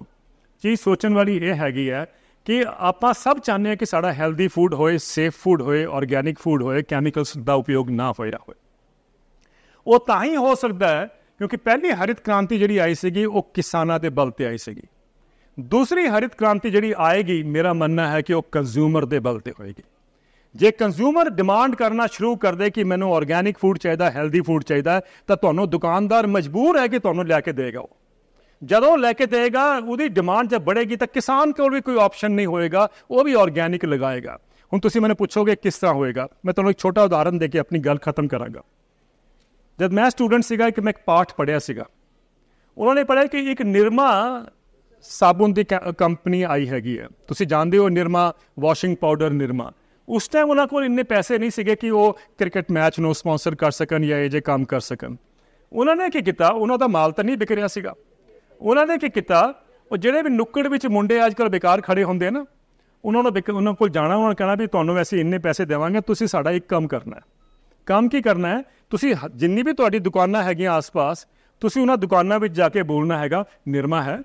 ਜੀ ਸੋਚਣ ਵਾਲੀ ਇਹ ਹੈਗੀ ਹੈ ਕਿ ਆਪਾਂ ਸਭ ਚਾਹੁੰਦੇ ਆ ਕਿ ਸਾਡਾ ਹੈਲਦੀ ਫੂਡ ਹੋਏ ਸੇਫ ਫੂਡ ਹੋਏ ਆਰਗੈਨਿਕ ਫੂਡ ਹੋਏ ਕੈਮੀਕਲਸ ਦਾ ਉਪਯੋਗ ਨਾ ਹੋਇਆ ਹੋਵੇ ਉਹ ਤਾਂ ਹੀ ਹੋ ਸਕਦਾ ਹੈ ਕਿਉਂਕਿ ਪਹਿਲੀ ਹਰਿਤ ਕ੍ਰਾਂਤੀ ਜਿਹੜੀ ਆਈ ਸੀਗੀ ਉਹ ਕਿਸਾਨਾਂ ਦੇ ਬਲ ਤੇ ਆਈ ਸੀਗੀ ਦੂਸਰੀ ਹਰਿਤ ਕ੍ਰਾਂਤੀ ਜਿਹੜੀ ਆਏਗੀ ਮੇਰਾ ਮੰਨਣਾ ਹੈ ਕਿ ਉਹ ਕੰਜ਼ਿਊਮਰ ਦੇ ਬਲ ਤੇ ਹੋਏਗੀ ਜੇ ਕੰਜ਼ਿਊਮਰ ਡਿਮਾਂਡ ਕਰਨਾ ਸ਼ੁਰੂ ਕਰ ਦੇ ਕਿ ਮੈਨੂੰ ਆਰਗੈਨਿਕ ਫੂਡ ਚਾਹੀਦਾ ਹੈਲਦੀ ਫੂਡ ਚਾਹੀਦਾ ਤਾਂ ਤੁਹਾਨੂੰ ਦੁਕਾਨਦਾਰ ਮਜਬੂਰ ਹੈ ਕਿ ਤੁਹਾਨੂੰ ਲਿਆ ਕੇ ਦੇਗਾ ਉਹ ਜਦੋਂ ਲੈ ਕੇ ਦੇਗਾ ਉਹਦੀ ਡਿਮਾਂਡ ਜੇ ਵਧੇਗੀ ਤਾਂ ਕਿਸਾਨ ਕੋਲ ਵੀ ਕੋਈ ਆਪਸ਼ਨ ਨਹੀਂ ਹੋਏਗਾ ਉਹ ਵੀ ਆਰਗੈਨਿਕ ਲਗਾਏਗਾ ਹੁਣ ਤੁਸੀਂ ਮੈਨੂੰ ਪੁੱਛੋਗੇ ਕਿਸ ਤਰ੍ਹਾਂ ਹੋਏਗਾ ਮੈਂ ਤੁਹਾਨੂੰ ਇੱਕ ਛੋਟਾ ਉਦਾਹਰਨ ਦੇ ਕੇ ਆਪਣੀ ਗੱਲ ਖਤਮ ਕਰਾਂਗਾ ਜਦ ਮੈਂ ਸਟੂਡੈਂਟ ਸੀਗਾ ਕਿ ਮੈਂ ਇੱਕ ਪਾਠ ਪੜਿਆ ਸੀਗਾ ਉਹਨਾਂ ਨੇ ਪੜਿਆ ਕਿ ਇੱਕ ਨਿਰਮਾ ਸਾਬੂਨ ਦੀ ਕੰਪਨੀ ਆਈ ਹੈਗੀ ਹੈ ਤੁਸੀਂ ਜਾਣਦੇ ਹੋ ਨਿਰਮਾ ਵਾਸ਼ਿੰਗ ਪਾਊਡਰ ਨਿਰਮਾ ਉਸ ਟਾਈਮ ਉਹਨਾਂ ਕੋਲ ਇੰਨੇ ਪੈਸੇ ਨਹੀਂ ਸੀਗੇ ਕਿ ਉਹ ਕ੍ਰਿਕਟ ਮੈਚ ਨੂੰ ਸਪਾਂਸਰ ਕਰ ਸਕਣ ਜਾਂ ਇਹ ਜੇ ਕੰਮ ਕਰ ਸਕਣ ਉਹਨਾਂ ਨੇ ਕੀ ਕੀਤਾ ਉਹਨਾਂ ਦਾ ਮਾਲ ਤਾਂ ਨਹੀਂ ਵਿਕ ਰਿਹਾ ਸੀਗਾ ਉਹਨਾਂ ਨੇ ਕੀ ਕੀਤਾ ਉਹ ਜਿਹੜੇ ਵੀ ਨੁੱਕੜ ਵਿੱਚ ਮੁੰਡੇ ਅੱਜਕੱਲ ਬੇਕਾਰ ਖੜੇ ਹੁੰਦੇ ਨਾ ਉਹਨਾਂ ਨੂੰ ਉਹਨਾਂ ਕੋਲ ਜਾਣਾ ਉਹਨਾਂ ਕਹਿਣਾ ਵੀ ਤੁਹਾਨੂੰ ਵੈਸੇ ਇੰਨੇ ਪੈਸੇ ਦੇਵਾਂਗੇ ਤੁਸੀਂ ਸਾਡਾ ਇੱਕ ਕੰਮ ਕਰਨਾ ਹੈ ਕੰਮ ਕੀ ਕਰਨਾ ਹੈ ਤੁਸੀਂ ਜਿੰਨੀ ਵੀ ਤੁਹਾਡੀ ਦੁਕਾਨਾਂ ਹੈਗੀਆਂ ਆਸ-ਪਾਸ ਤੁਸੀਂ ਉਹਨਾਂ ਦੁਕਾਨਾਂ ਵਿੱਚ ਜਾ ਕੇ ਬੋਲਣਾ ਹੈਗਾ ਨਿਰਮਾ ਹੈ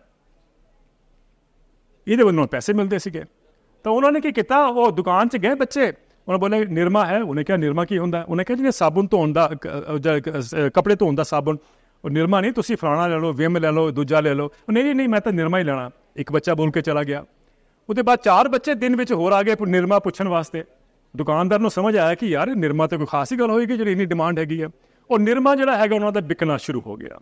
ਇਹਦੇ ਵੱਲੋਂ ਪੈਸੇ ਮਿਲਦੇ ਸੀਗੇ ਤਾਂ ਉਹਨਾਂ ਨੇ ਕੀ ਕੀਤਾ ਉਹ ਦੁਕਾਨ 'ਚ ਗਏ ਬੱਚੇ ਉਹਨਾਂ ਬੋਲੇ ਨਿਰਮਾ ਹੈ ਉਹਨੇ ਕਿਹਾ ਨਿਰਮਾ ਕੀ ਹੁੰਦਾ ਉਹਨੇ ਕਿਹਾ ਜਿਵੇਂ ਸਾਬਣ ਧੋਣ ਦਾ ਕੱਪੜੇ ਧੋਣ ਦਾ ਸਾਬਣ ਉਹ ਨਿਰਮਾ ਨਹੀਂ ਤੁਸੀਂ ਫਲਾਣਾ ਲੈ ਲਓ ਵਿਮ ਲੈ ਲਓ ਦੂਜਾ ਲੈ ਲਓ ਉਹ ਨਹੀਂ ਨਹੀਂ ਮੈਂ ਤਾਂ ਨਿਰਮਾ ਹੀ ਲੈਣਾ ਇੱਕ ਬੱਚਾ ਬੋਲ ਕੇ ਚਲਾ ਗਿਆ ਉਹਦੇ ਬਾਅਦ ਚਾਰ ਬੱਚੇ ਦਿਨ ਵਿੱਚ ਹੋਰ ਆ ਗਏ ਨਿਰਮਾ ਪੁੱਛਣ ਵਾਸਤੇ ਦੁਕਾਨਦਾਰ ਨੂੰ ਸਮਝ ਆਇਆ ਕਿ ਯਾਰ ਨਿਰਮਾ ਤੇ ਕੋਈ ਖਾਸ ਹੀ ਗੱਲ ਹੋਏਗੀ ਜਿਹੜੀ ਇਨੀ ਡਿਮਾਂਡ ਹੈਗੀ ਆ ਉਹ ਨਿਰਮਾ ਜਿਹੜਾ ਹੈਗਾ ਉਹਨਾਂ ਦਾ ਵਿਕਣਾ ਸ਼ੁਰੂ ਹੋ ਗਿਆ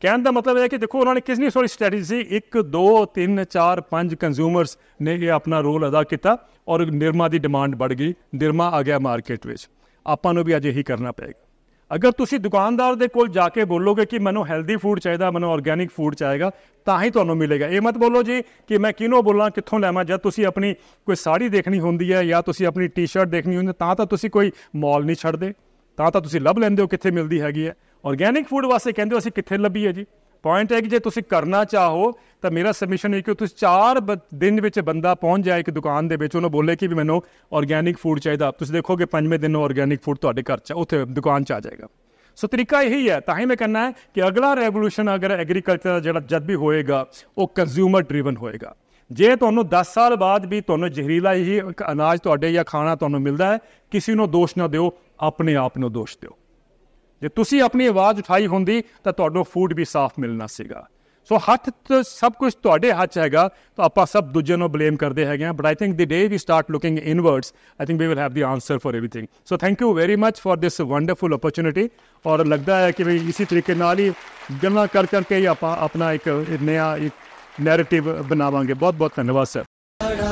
ਕਹਿਣ ਦਾ ਮਤਲਬ ਹੈ ਕਿ ਦੇਖੋ ਉਹਨਾਂ ਨੇ ਕਿਸ ਨਹੀਂ ਸੋਰੀ ਸਟ੍ਰੈਟੇਜੀ 1 2 3 4 5 ਕੰਜ਼ਿਊਮਰਸ ਨੇ ਇਹ ਆਪਣਾ ਰੋਲ ਅਦਾ ਕੀਤਾ ਔਰ ਨਿਰਮਾ ਦੀ ਡਿਮਾਂਡ ਵੱਧ ਗਈ ਨਿਰਮਾ ਆ ਗਿਆ ਮਾਰਕੀਟ ਵਿੱਚ ਆਪਾਂ ਨੂੰ ਵੀ ਅੱਜ ਇਹੀ ਕਰਨਾ ਪਏਗਾ ਅਗਰ ਤੁਸੀਂ ਦੁਕਾਨਦਾਰ ਦੇ ਕੋਲ ਜਾ ਕੇ ਬੋਲੋਗੇ ਕਿ ਮੈਨੂੰ ਹੈਲਦੀ ਫੂਡ ਚਾਹੀਦਾ ਮੈਨੂੰ ਆਰਗੇਨਿਕ ਫੂਡ ਚਾਹੀਦਾ ਤਾਂ ਹੀ ਤੁਹਾਨੂੰ ਮਿਲੇਗਾ ਇਹ ਮਤ ਬੋਲੋ ਜੀ ਕਿ ਮੈਂ ਕਿਨੋਂ ਬੋਲਾਂ ਕਿੱਥੋਂ ਲੈਵਾਂ ਜਦ ਤੁਸੀਂ ਆਪਣੀ ਕੋਈ ਸਾੜੀ ਦੇਖਣੀ ਹੁੰਦੀ ਹੈ ਜਾਂ ਤੁਸੀਂ ਆਪਣੀ ਟੀ-ਸ਼ਰਟ ਦੇਖਣੀ ਹੁੰਦੀ ਤਾਂ ਤਾਂ ਤੁਸੀਂ ਕੋਈ ਮਾਲ ਨਹੀਂ ਛੱਡਦੇ ਤਾਂ ਤਾਂ ਤੁਸੀਂ ਲੱਭ ਲੈਂਦੇ ਹੋ ਕਿੱਥੇ ਮਿਲਦੀ ਹੈਗੀ ਹੈ ਆਰਗੇਨਿਕ ਫੂਡ ਵਾਸਤੇ ਕਹਿੰਦੇ ਹੋ ਅਸੀਂ ਕਿੱਥੇ ਲੱਭੀਏ ਜੀ ਪੁਆਇੰਟ ਹੈ ਕਿ ਜੇ ਤੁਸੀਂ ਕਰਨਾ ਚਾਹੋ ਤਾਂ ਮੇਰਾ ਸਬਮਿਸ਼ਨ ਹੈ ਕਿ ਤੁਸੀਂ 4 ਦਿਨ ਵਿੱਚ ਬੰਦਾ ਪਹੁੰਚ ਜਾਏ ਇੱਕ ਦੁਕਾਨ ਦੇ ਵਿੱਚ ਉਹਨੂੰ ਬੋਲੇ ਕਿ ਵੀ ਮੈਨੂੰ ਆਰਗੈਨਿਕ ਫੂਡ ਚਾਹੀਦਾ ਤੁਸੀਂ ਦੇਖੋਗੇ ਪੰਜਵੇਂ ਦਿਨ ਆਰਗੇਨਿਕ ਆਰਗੈਨਿਕ ਫੂਡ ਤੁਹਾਡੇ ਘਰ 'ਚ ਉੱਥੇ ਦੁਕਾਨ 'ਚ ਆ ਜਾਏਗਾ ਸੋ ਤਰੀਕਾ ਇਹੀ ਹੈ ਤਾਂ ਹੀ ਮੈਂ ਕਹਿੰਦਾ ਹੈ ਕਿ ਅਗਲਾ ਰੈਵੋਲੂਸ਼ਨ ਅਗਰ ਐਗਰੀਕਲਚਰ ਦਾ ਜਿਹੜਾ ਜਦ ਵੀ ਹੋਏਗਾ ਉਹ ਕੰਜ਼ਿਊਮਰ ਡਰਾਈਵਨ ਹੋਏਗਾ ਜੇ ਤੁਹਾਨੂੰ 10 ਸਾਲ ਬਾਅਦ ਵੀ ਤੁਹਾਨੂੰ ਜ਼ਹਿਰੀਲਾ ਹੀ ਅਨਾਜ ਤੁਹਾਡੇ ਜਾਂ ਖਾਣਾ ਤੁਹਾਨੂੰ ਮਿਲਦਾ ਹੈ ਕਿਸੇ ਨੂੰ ਦੋਸ਼ ਨਾ ਦਿਓ ਆਪਣੇ ਆਪ ਨੂੰ ਦੋਸ਼ ਦਿਓ ਜੇ ਤੁਸੀਂ ਆਪਣੀ ਆਵਾਜ਼ ਉਠਾਈ ਹੁੰਦੀ ਤਾਂ ਤੁਹਾਨੂੰ ਫੂਡ ਵੀ ਸਾਫ਼ ਮਿਲਣਾ ਸੀਗਾ ਸੋ ਹੱਥ ਤੇ ਸਭ ਕੁਝ ਤੁਹਾਡੇ ਹੱਥ ਹੈਗਾ ਤਾਂ ਆਪਾਂ ਸਭ ਦੂਜੇ ਨੂੰ ਬਲੇਮ ਕਰਦੇ ਹੈਗੇ ਆ but I think the day we start looking inwards I think we will have the answer for everything so thank you very much for this wonderful opportunity ਔਰ ਲੱਗਦਾ ਹੈ ਕਿ ਵੀ ਇਸੇ ਤਰੀਕੇ ਨਾਲ ਹੀ ਗੱਲਾਂ ਕਰ ਕਰਕੇ ਹੀ ਆਪਾਂ ਆਪਣਾ ਇੱਕ ਨਿਆ ਇੱਕ ਨੈਰੇਟਿਵ ਬਣਾਵਾਂਗੇ ਬਹੁਤ ਬਹੁਤ ਧੰਨਵਾਦ ਸਰ